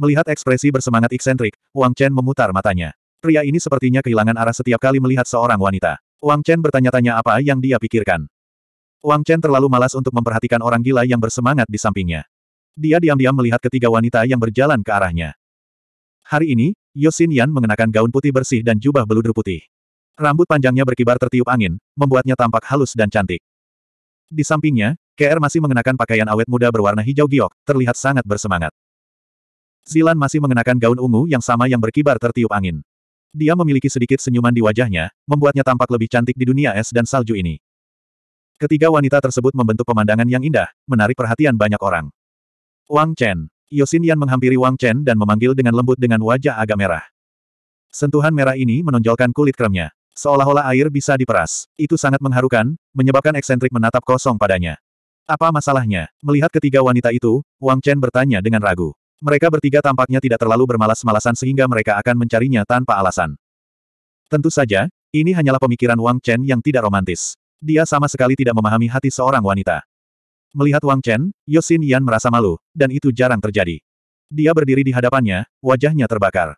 Melihat ekspresi bersemangat eksentrik, Wang Chen memutar matanya. Pria ini sepertinya kehilangan arah setiap kali melihat seorang wanita. Wang Chen bertanya-tanya apa yang dia pikirkan. Wang Chen terlalu malas untuk memperhatikan orang gila yang bersemangat di sampingnya. Dia diam-diam melihat ketiga wanita yang berjalan ke arahnya. Hari ini, Yosin Yan mengenakan gaun putih bersih dan jubah beludru putih. Rambut panjangnya berkibar tertiup angin, membuatnya tampak halus dan cantik. Di sampingnya, KR masih mengenakan pakaian awet muda berwarna hijau giok, terlihat sangat bersemangat. Zilan masih mengenakan gaun ungu yang sama yang berkibar tertiup angin. Dia memiliki sedikit senyuman di wajahnya, membuatnya tampak lebih cantik di dunia es dan salju ini. Ketiga wanita tersebut membentuk pemandangan yang indah, menarik perhatian banyak orang. Wang Chen. Yosin Yan menghampiri Wang Chen dan memanggil dengan lembut dengan wajah agak merah. Sentuhan merah ini menonjolkan kulit kremnya. Seolah-olah air bisa diperas. Itu sangat mengharukan, menyebabkan eksentrik menatap kosong padanya. Apa masalahnya? Melihat ketiga wanita itu, Wang Chen bertanya dengan ragu. Mereka bertiga tampaknya tidak terlalu bermalas-malasan sehingga mereka akan mencarinya tanpa alasan. Tentu saja, ini hanyalah pemikiran Wang Chen yang tidak romantis. Dia sama sekali tidak memahami hati seorang wanita. Melihat Wang Chen, Yosin Yan merasa malu, dan itu jarang terjadi. Dia berdiri di hadapannya, wajahnya terbakar.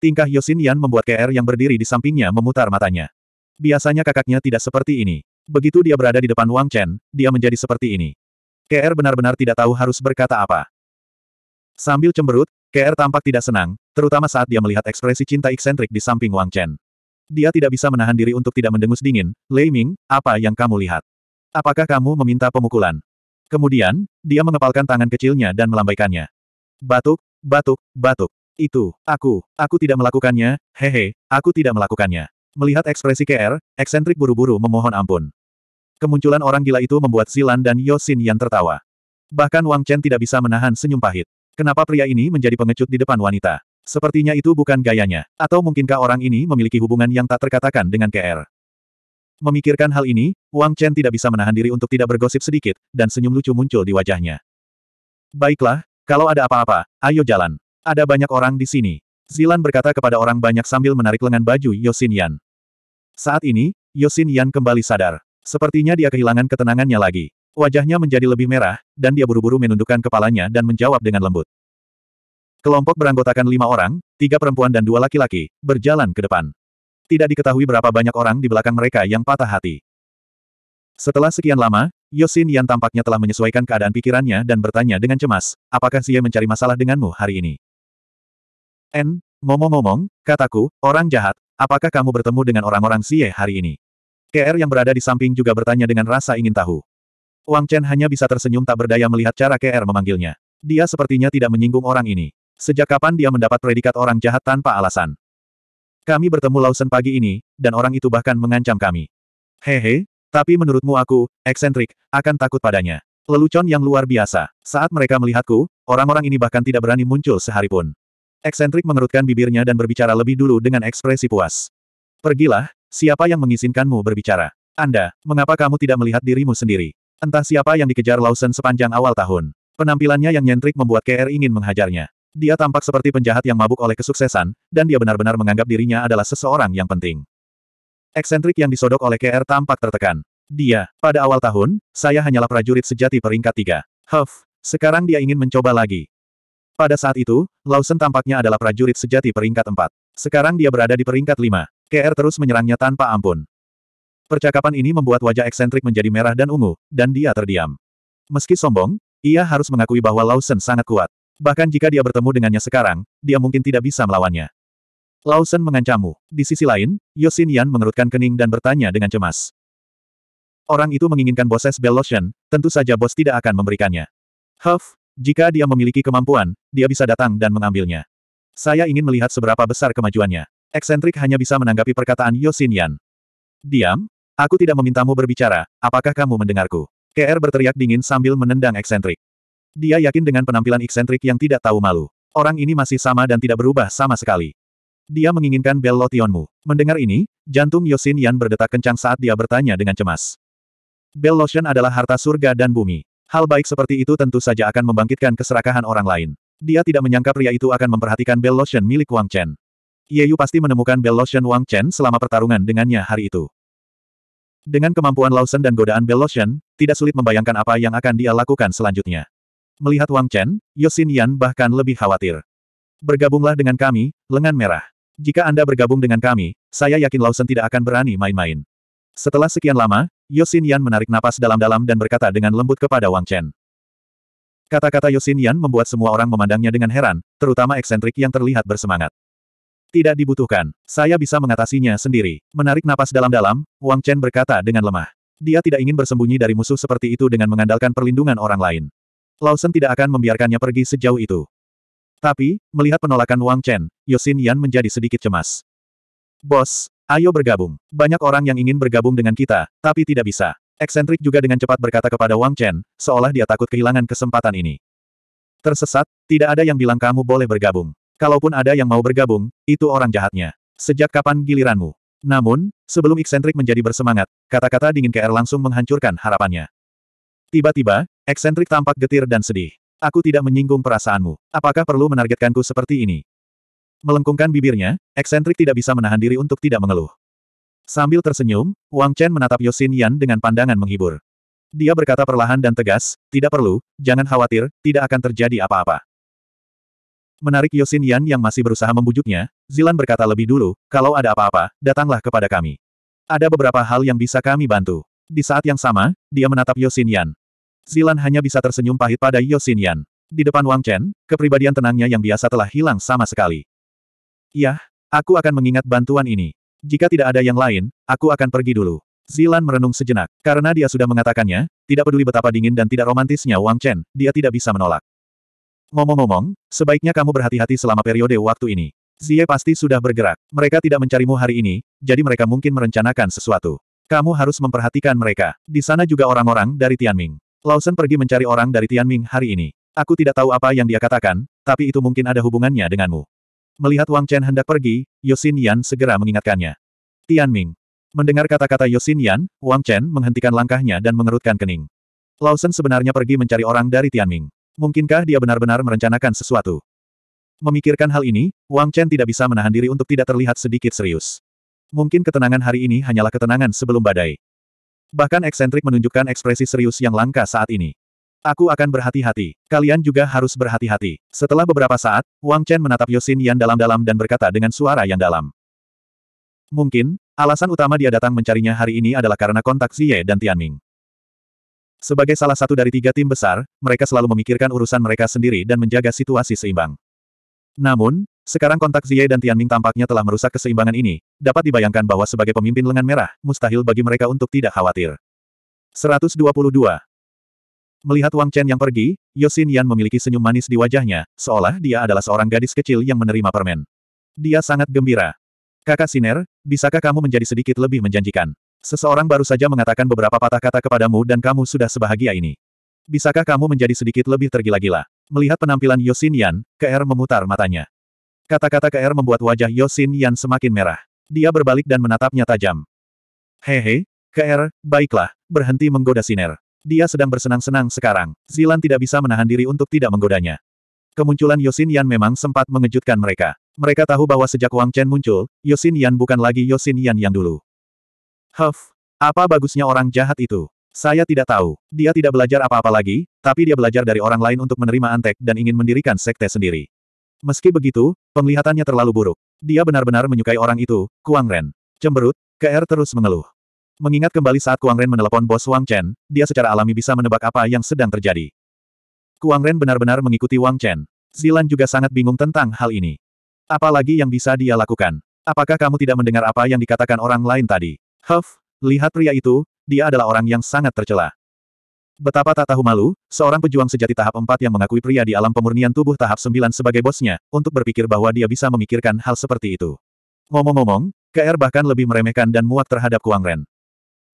Tingkah Yosin Yan membuat KR yang berdiri di sampingnya memutar matanya. Biasanya kakaknya tidak seperti ini. Begitu dia berada di depan Wang Chen, dia menjadi seperti ini. KR benar-benar tidak tahu harus berkata apa. Sambil cemberut, KR tampak tidak senang, terutama saat dia melihat ekspresi cinta eksentrik di samping Wang Chen. Dia tidak bisa menahan diri untuk tidak mendengus dingin, Lei Ming, apa yang kamu lihat? Apakah kamu meminta pemukulan? Kemudian, dia mengepalkan tangan kecilnya dan melambaikannya. Batuk, batuk, batuk. Itu, aku, aku tidak melakukannya, hehe, aku tidak melakukannya. Melihat ekspresi KR, eksentrik buru-buru memohon ampun. Kemunculan orang gila itu membuat Zilan dan Yosin yang tertawa. Bahkan Wang Chen tidak bisa menahan senyum pahit. Kenapa pria ini menjadi pengecut di depan wanita? Sepertinya itu bukan gayanya. Atau mungkinkah orang ini memiliki hubungan yang tak terkatakan dengan KR? Memikirkan hal ini, Wang Chen tidak bisa menahan diri untuk tidak bergosip sedikit, dan senyum lucu muncul di wajahnya. Baiklah, kalau ada apa-apa, ayo jalan. Ada banyak orang di sini. Zilan berkata kepada orang banyak sambil menarik lengan baju Yosin Yan. Saat ini, Yosin Yan kembali sadar. Sepertinya dia kehilangan ketenangannya lagi. Wajahnya menjadi lebih merah, dan dia buru-buru menundukkan kepalanya dan menjawab dengan lembut. Kelompok beranggotakan lima orang, tiga perempuan dan dua laki-laki, berjalan ke depan. Tidak diketahui berapa banyak orang di belakang mereka yang patah hati. Setelah sekian lama, Yosin Yan tampaknya telah menyesuaikan keadaan pikirannya dan bertanya dengan cemas, apakah Xie mencari masalah denganmu hari ini? N, ngomong-ngomong, kataku, orang jahat, apakah kamu bertemu dengan orang-orang Xie hari ini? KR yang berada di samping juga bertanya dengan rasa ingin tahu. Wang Chen hanya bisa tersenyum tak berdaya melihat cara KR memanggilnya. Dia sepertinya tidak menyinggung orang ini. Sejak kapan dia mendapat predikat orang jahat tanpa alasan? Kami bertemu Lawson pagi ini, dan orang itu bahkan mengancam kami. Hehe, tapi menurutmu aku, eksentrik, akan takut padanya. Lelucon yang luar biasa. Saat mereka melihatku, orang-orang ini bahkan tidak berani muncul sehari pun. Eksentrik mengerutkan bibirnya dan berbicara lebih dulu dengan ekspresi puas. Pergilah, siapa yang mengizinkanmu berbicara? Anda, mengapa kamu tidak melihat dirimu sendiri? Entah siapa yang dikejar Lawson sepanjang awal tahun. Penampilannya yang nyentrik membuat KR ingin menghajarnya. Dia tampak seperti penjahat yang mabuk oleh kesuksesan, dan dia benar-benar menganggap dirinya adalah seseorang yang penting. Eksentrik yang disodok oleh KR tampak tertekan. Dia, pada awal tahun, saya hanyalah prajurit sejati peringkat tiga. Huff, sekarang dia ingin mencoba lagi. Pada saat itu, Lawson tampaknya adalah prajurit sejati peringkat empat. Sekarang dia berada di peringkat lima. KR terus menyerangnya tanpa ampun. Percakapan ini membuat wajah eksentrik menjadi merah dan ungu, dan dia terdiam. Meski sombong, ia harus mengakui bahwa Lawson sangat kuat. Bahkan jika dia bertemu dengannya sekarang, dia mungkin tidak bisa melawannya. Lawson mengancammu. Di sisi lain, Yosin Yan mengerutkan kening dan bertanya dengan cemas. Orang itu menginginkan boses Bell Lotion, tentu saja bos tidak akan memberikannya. Huff, jika dia memiliki kemampuan, dia bisa datang dan mengambilnya. Saya ingin melihat seberapa besar kemajuannya. Eksentrik hanya bisa menanggapi perkataan Yosin Yan. Diam, Aku tidak memintamu berbicara, apakah kamu mendengarku? KR berteriak dingin sambil menendang eksentrik. Dia yakin dengan penampilan eksentrik yang tidak tahu malu. Orang ini masih sama dan tidak berubah sama sekali. Dia menginginkan bel Lotionmu. Mendengar ini, jantung Yosin Yan berdetak kencang saat dia bertanya dengan cemas. Bel Lotion adalah harta surga dan bumi. Hal baik seperti itu tentu saja akan membangkitkan keserakahan orang lain. Dia tidak menyangka pria itu akan memperhatikan bel Lotion milik Wang Chen. Yeyu pasti menemukan bel Lotion Wang Chen selama pertarungan dengannya hari itu. Dengan kemampuan Lawson dan godaan Bell tidak sulit membayangkan apa yang akan dia lakukan selanjutnya. Melihat Wang Chen, Yosin Yan bahkan lebih khawatir. Bergabunglah dengan kami, lengan merah. Jika Anda bergabung dengan kami, saya yakin Lawson tidak akan berani main-main. Setelah sekian lama, Yosin Yan menarik napas dalam-dalam dan berkata dengan lembut kepada Wang Chen. Kata-kata Yosin Yan membuat semua orang memandangnya dengan heran, terutama eksentrik yang terlihat bersemangat. Tidak dibutuhkan. Saya bisa mengatasinya sendiri. Menarik napas dalam-dalam, Wang Chen berkata dengan lemah. Dia tidak ingin bersembunyi dari musuh seperti itu dengan mengandalkan perlindungan orang lain. Lawson tidak akan membiarkannya pergi sejauh itu. Tapi, melihat penolakan Wang Chen, Yosin Yan menjadi sedikit cemas. Bos, ayo bergabung. Banyak orang yang ingin bergabung dengan kita, tapi tidak bisa. Eksentrik juga dengan cepat berkata kepada Wang Chen, seolah dia takut kehilangan kesempatan ini. Tersesat, tidak ada yang bilang kamu boleh bergabung. Kalaupun ada yang mau bergabung, itu orang jahatnya. Sejak kapan giliranmu? Namun, sebelum eksentrik menjadi bersemangat, kata-kata dingin KR langsung menghancurkan harapannya. Tiba-tiba, eksentrik tampak getir dan sedih. Aku tidak menyinggung perasaanmu. Apakah perlu menargetkanku seperti ini? Melengkungkan bibirnya, eksentrik tidak bisa menahan diri untuk tidak mengeluh. Sambil tersenyum, Wang Chen menatap Yosin Yan dengan pandangan menghibur. Dia berkata perlahan dan tegas, tidak perlu, jangan khawatir, tidak akan terjadi apa-apa. Menarik Yosin Yan yang masih berusaha membujuknya, Zilan berkata lebih dulu, kalau ada apa-apa, datanglah kepada kami. Ada beberapa hal yang bisa kami bantu. Di saat yang sama, dia menatap Yosin Yan. Zilan hanya bisa tersenyum pahit pada Yosin Yan. Di depan Wang Chen, kepribadian tenangnya yang biasa telah hilang sama sekali. Yah, aku akan mengingat bantuan ini. Jika tidak ada yang lain, aku akan pergi dulu. Zilan merenung sejenak. Karena dia sudah mengatakannya, tidak peduli betapa dingin dan tidak romantisnya Wang Chen, dia tidak bisa menolak. Ngomong-ngomong, sebaiknya kamu berhati-hati selama periode waktu ini. Zie pasti sudah bergerak. Mereka tidak mencarimu hari ini, jadi mereka mungkin merencanakan sesuatu. Kamu harus memperhatikan mereka. Di sana juga orang-orang dari Tianming. Lawson pergi mencari orang dari Tianming hari ini. Aku tidak tahu apa yang dia katakan, tapi itu mungkin ada hubungannya denganmu. Melihat Wang Chen hendak pergi, Yosin Yan segera mengingatkannya. Tianming. Mendengar kata-kata Yosin Yan, Wang Chen menghentikan langkahnya dan mengerutkan kening. Lawson sebenarnya pergi mencari orang dari Tianming. Mungkinkah dia benar-benar merencanakan sesuatu? Memikirkan hal ini, Wang Chen tidak bisa menahan diri untuk tidak terlihat sedikit serius. Mungkin ketenangan hari ini hanyalah ketenangan sebelum badai. Bahkan eksentrik menunjukkan ekspresi serius yang langka saat ini. Aku akan berhati-hati. Kalian juga harus berhati-hati. Setelah beberapa saat, Wang Chen menatap Yosin Yan dalam-dalam dan berkata dengan suara yang dalam. Mungkin, alasan utama dia datang mencarinya hari ini adalah karena kontak Xie dan Tianming. Sebagai salah satu dari tiga tim besar, mereka selalu memikirkan urusan mereka sendiri dan menjaga situasi seimbang. Namun, sekarang kontak Xie dan Tianming tampaknya telah merusak keseimbangan ini, dapat dibayangkan bahwa sebagai pemimpin lengan merah, mustahil bagi mereka untuk tidak khawatir. 122. Melihat Wang Chen yang pergi, Yosin Yan memiliki senyum manis di wajahnya, seolah dia adalah seorang gadis kecil yang menerima permen. Dia sangat gembira. Kakak Siner, bisakah kamu menjadi sedikit lebih menjanjikan? Seseorang baru saja mengatakan beberapa patah kata kepadamu dan kamu sudah sebahagia ini. Bisakah kamu menjadi sedikit lebih tergila-gila? Melihat penampilan Yosin Yan, KR er memutar matanya. Kata-kata KR er membuat wajah Yosin Yan semakin merah. Dia berbalik dan menatapnya tajam. Hehe, KR, er, baiklah, berhenti menggoda Siner. Dia sedang bersenang-senang sekarang. Zilan tidak bisa menahan diri untuk tidak menggodanya. Kemunculan Yosin Yan memang sempat mengejutkan mereka. Mereka tahu bahwa sejak Wang Chen muncul, Yosin Yan bukan lagi Yosin Yan yang dulu. Huff, apa bagusnya orang jahat itu? Saya tidak tahu. Dia tidak belajar apa-apa lagi, tapi dia belajar dari orang lain untuk menerima antek dan ingin mendirikan sekte sendiri. Meski begitu, penglihatannya terlalu buruk. Dia benar-benar menyukai orang itu, Kuang Ren. Cemberut, KR er terus mengeluh. Mengingat kembali saat Kuang Ren menelepon bos Wang Chen, dia secara alami bisa menebak apa yang sedang terjadi. Kuang Ren benar-benar mengikuti Wang Chen. Zilan juga sangat bingung tentang hal ini. Apalagi yang bisa dia lakukan? Apakah kamu tidak mendengar apa yang dikatakan orang lain tadi? Huff, lihat pria itu, dia adalah orang yang sangat tercela. Betapa tak tahu malu, seorang pejuang sejati tahap 4 yang mengakui pria di alam pemurnian tubuh tahap 9 sebagai bosnya, untuk berpikir bahwa dia bisa memikirkan hal seperti itu. Ngomong-ngomong, KR bahkan lebih meremehkan dan muak terhadap Kuang Ren.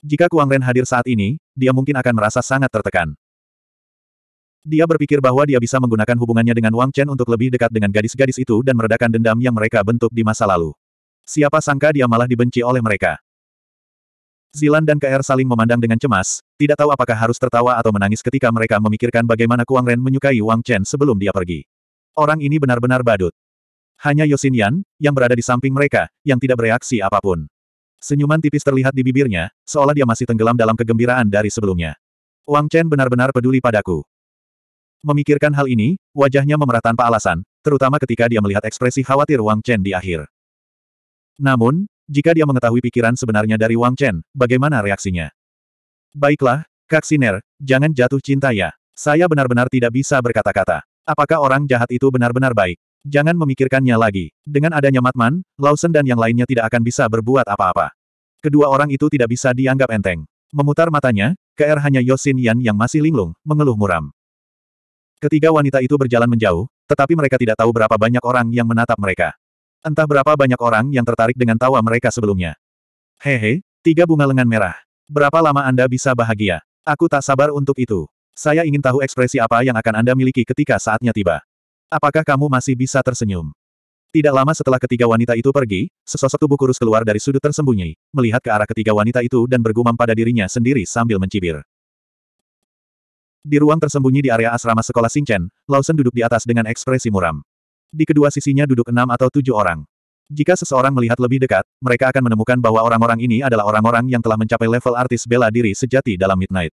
Jika Kuang Ren hadir saat ini, dia mungkin akan merasa sangat tertekan. Dia berpikir bahwa dia bisa menggunakan hubungannya dengan Wang Chen untuk lebih dekat dengan gadis-gadis itu dan meredakan dendam yang mereka bentuk di masa lalu. Siapa sangka dia malah dibenci oleh mereka. Zilan dan KR saling memandang dengan cemas, tidak tahu apakah harus tertawa atau menangis ketika mereka memikirkan bagaimana Kuang Ren menyukai Wang Chen sebelum dia pergi. Orang ini benar-benar badut. Hanya Yosin Yan, yang berada di samping mereka, yang tidak bereaksi apapun. Senyuman tipis terlihat di bibirnya, seolah dia masih tenggelam dalam kegembiraan dari sebelumnya. Wang Chen benar-benar peduli padaku. Memikirkan hal ini, wajahnya memerah tanpa alasan, terutama ketika dia melihat ekspresi khawatir Wang Chen di akhir. Namun, jika dia mengetahui pikiran sebenarnya dari Wang Chen, bagaimana reaksinya? Baiklah, Kak Siner, jangan jatuh cinta ya. Saya benar-benar tidak bisa berkata-kata. Apakah orang jahat itu benar-benar baik? Jangan memikirkannya lagi. Dengan adanya Matman, Lawson dan yang lainnya tidak akan bisa berbuat apa-apa. Kedua orang itu tidak bisa dianggap enteng. Memutar matanya, KR hanya Yosin Yan yang masih linglung, mengeluh muram. Ketiga wanita itu berjalan menjauh, tetapi mereka tidak tahu berapa banyak orang yang menatap mereka. Entah berapa banyak orang yang tertarik dengan tawa mereka sebelumnya. Hehe, tiga bunga lengan merah. Berapa lama Anda bisa bahagia? Aku tak sabar untuk itu. Saya ingin tahu ekspresi apa yang akan Anda miliki ketika saatnya tiba. Apakah kamu masih bisa tersenyum? Tidak lama setelah ketiga wanita itu pergi, sesosok tubuh kurus keluar dari sudut tersembunyi, melihat ke arah ketiga wanita itu dan bergumam pada dirinya sendiri sambil mencibir. Di ruang tersembunyi di area asrama sekolah Singchen, Lawson duduk di atas dengan ekspresi muram. Di kedua sisinya duduk enam atau tujuh orang. Jika seseorang melihat lebih dekat, mereka akan menemukan bahwa orang-orang ini adalah orang-orang yang telah mencapai level artis bela diri sejati dalam Midnight.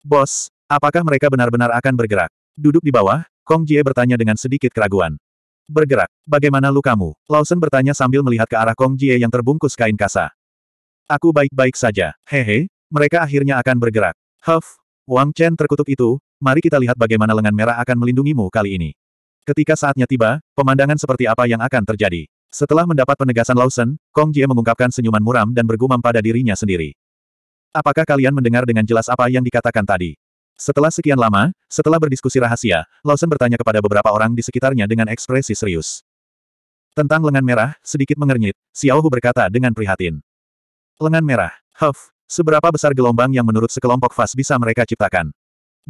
Bos, apakah mereka benar-benar akan bergerak? Duduk di bawah, Kong Jie bertanya dengan sedikit keraguan. Bergerak, bagaimana lukamu? Lawson bertanya sambil melihat ke arah Kong Jie yang terbungkus kain kasa. Aku baik-baik saja, hehe, mereka akhirnya akan bergerak. Huff, Wang Chen terkutuk itu, mari kita lihat bagaimana lengan merah akan melindungimu kali ini. Ketika saatnya tiba, pemandangan seperti apa yang akan terjadi. Setelah mendapat penegasan Lawson, Kong Jie mengungkapkan senyuman muram dan bergumam pada dirinya sendiri. Apakah kalian mendengar dengan jelas apa yang dikatakan tadi? Setelah sekian lama, setelah berdiskusi rahasia, Lawson bertanya kepada beberapa orang di sekitarnya dengan ekspresi serius. Tentang lengan merah, sedikit mengernyit, Xiao Hu berkata dengan prihatin. Lengan merah, huff, seberapa besar gelombang yang menurut sekelompok fas bisa mereka ciptakan?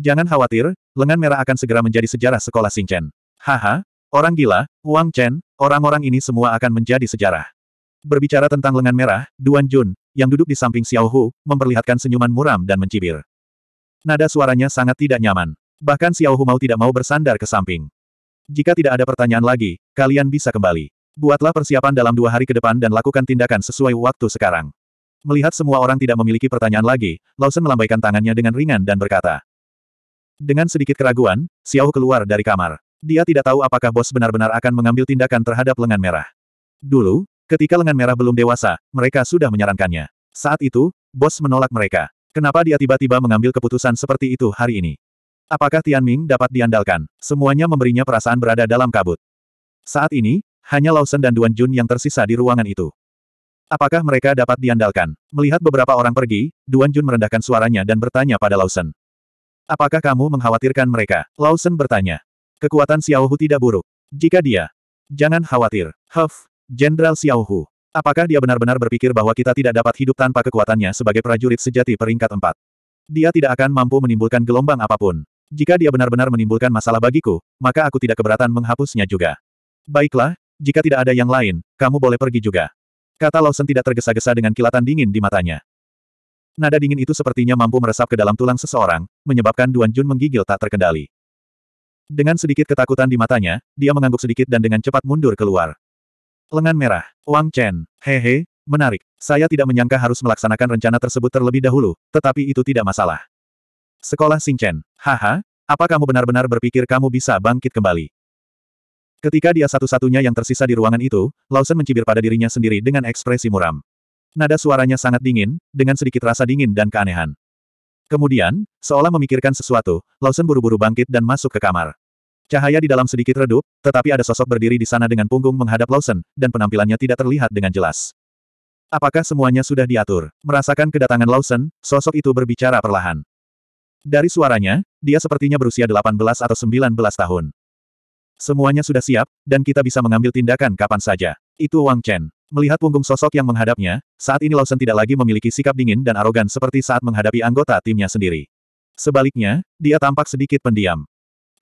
Jangan khawatir, lengan merah akan segera menjadi sejarah sekolah Xingchen. Haha, orang gila, Wang Chen, orang-orang ini semua akan menjadi sejarah. Berbicara tentang lengan merah, Duan Jun, yang duduk di samping Xiao Hu, memperlihatkan senyuman muram dan mencibir. Nada suaranya sangat tidak nyaman. Bahkan Xiao Hu mau tidak mau bersandar ke samping. Jika tidak ada pertanyaan lagi, kalian bisa kembali. Buatlah persiapan dalam dua hari ke depan dan lakukan tindakan sesuai waktu sekarang. Melihat semua orang tidak memiliki pertanyaan lagi, Lawson melambaikan tangannya dengan ringan dan berkata. Dengan sedikit keraguan, Xiao Hu keluar dari kamar. Dia tidak tahu apakah bos benar-benar akan mengambil tindakan terhadap lengan merah. Dulu, ketika lengan merah belum dewasa, mereka sudah menyarankannya. Saat itu, bos menolak mereka. Kenapa dia tiba-tiba mengambil keputusan seperti itu hari ini? Apakah Tian Ming dapat diandalkan? Semuanya memberinya perasaan berada dalam kabut. Saat ini, hanya Lawson dan Duan Jun yang tersisa di ruangan itu. Apakah mereka dapat diandalkan? Melihat beberapa orang pergi, Duan Jun merendahkan suaranya dan bertanya pada Lawson. Apakah kamu mengkhawatirkan mereka? Lawson bertanya. Kekuatan Xiaohu tidak buruk. Jika dia. Jangan khawatir. Huff, Jenderal Xiaohu. Apakah dia benar-benar berpikir bahwa kita tidak dapat hidup tanpa kekuatannya sebagai prajurit sejati peringkat empat? Dia tidak akan mampu menimbulkan gelombang apapun. Jika dia benar-benar menimbulkan masalah bagiku, maka aku tidak keberatan menghapusnya juga. Baiklah, jika tidak ada yang lain, kamu boleh pergi juga. Kata Lawson tidak tergesa-gesa dengan kilatan dingin di matanya. Nada dingin itu sepertinya mampu meresap ke dalam tulang seseorang, menyebabkan Duan Jun menggigil tak terkendali. Dengan sedikit ketakutan di matanya, dia mengangguk sedikit dan dengan cepat mundur keluar. Lengan merah. Wang Chen. Hehe, menarik. Saya tidak menyangka harus melaksanakan rencana tersebut terlebih dahulu, tetapi itu tidak masalah. Sekolah Chen, Haha, apa kamu benar-benar berpikir kamu bisa bangkit kembali? Ketika dia satu-satunya yang tersisa di ruangan itu, Lawson mencibir pada dirinya sendiri dengan ekspresi muram. Nada suaranya sangat dingin, dengan sedikit rasa dingin dan keanehan. Kemudian, seolah memikirkan sesuatu, Lawson buru-buru bangkit dan masuk ke kamar. Cahaya di dalam sedikit redup, tetapi ada sosok berdiri di sana dengan punggung menghadap Lawson, dan penampilannya tidak terlihat dengan jelas. Apakah semuanya sudah diatur? Merasakan kedatangan Lawson, sosok itu berbicara perlahan. Dari suaranya, dia sepertinya berusia 18 atau 19 tahun. Semuanya sudah siap, dan kita bisa mengambil tindakan kapan saja. Itu Wang Chen. Melihat punggung sosok yang menghadapnya, saat ini Lawson tidak lagi memiliki sikap dingin dan arogan seperti saat menghadapi anggota timnya sendiri. Sebaliknya, dia tampak sedikit pendiam.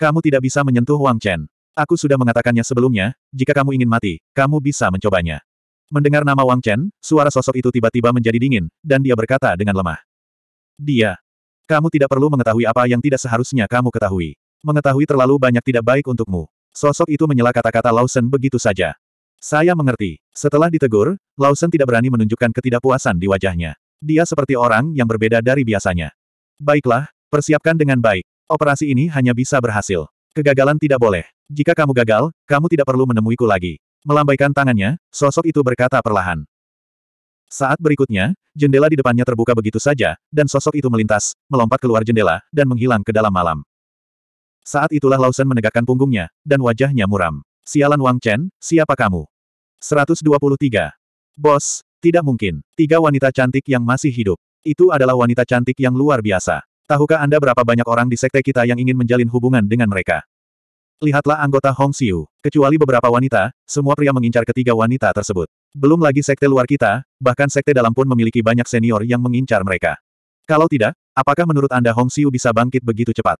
Kamu tidak bisa menyentuh Wang Chen. Aku sudah mengatakannya sebelumnya, jika kamu ingin mati, kamu bisa mencobanya. Mendengar nama Wang Chen, suara sosok itu tiba-tiba menjadi dingin, dan dia berkata dengan lemah. Dia. Kamu tidak perlu mengetahui apa yang tidak seharusnya kamu ketahui. Mengetahui terlalu banyak tidak baik untukmu. Sosok itu menyela kata-kata Lawson begitu saja. Saya mengerti. Setelah ditegur, Lawson tidak berani menunjukkan ketidakpuasan di wajahnya. Dia seperti orang yang berbeda dari biasanya. Baiklah, persiapkan dengan baik. Operasi ini hanya bisa berhasil. Kegagalan tidak boleh. Jika kamu gagal, kamu tidak perlu menemuiku lagi. Melambaikan tangannya, sosok itu berkata perlahan. Saat berikutnya, jendela di depannya terbuka begitu saja, dan sosok itu melintas, melompat keluar jendela, dan menghilang ke dalam malam. Saat itulah Lawson menegakkan punggungnya, dan wajahnya muram. Sialan Wang Chen, siapa kamu? 123. Bos, tidak mungkin. Tiga wanita cantik yang masih hidup. Itu adalah wanita cantik yang luar biasa. Tahukah Anda berapa banyak orang di sekte kita yang ingin menjalin hubungan dengan mereka? Lihatlah anggota Hong Xiu. Kecuali beberapa wanita, semua pria mengincar ketiga wanita tersebut. Belum lagi sekte luar kita, bahkan sekte dalam pun memiliki banyak senior yang mengincar mereka. Kalau tidak, apakah menurut Anda Hong Xiu bisa bangkit begitu cepat?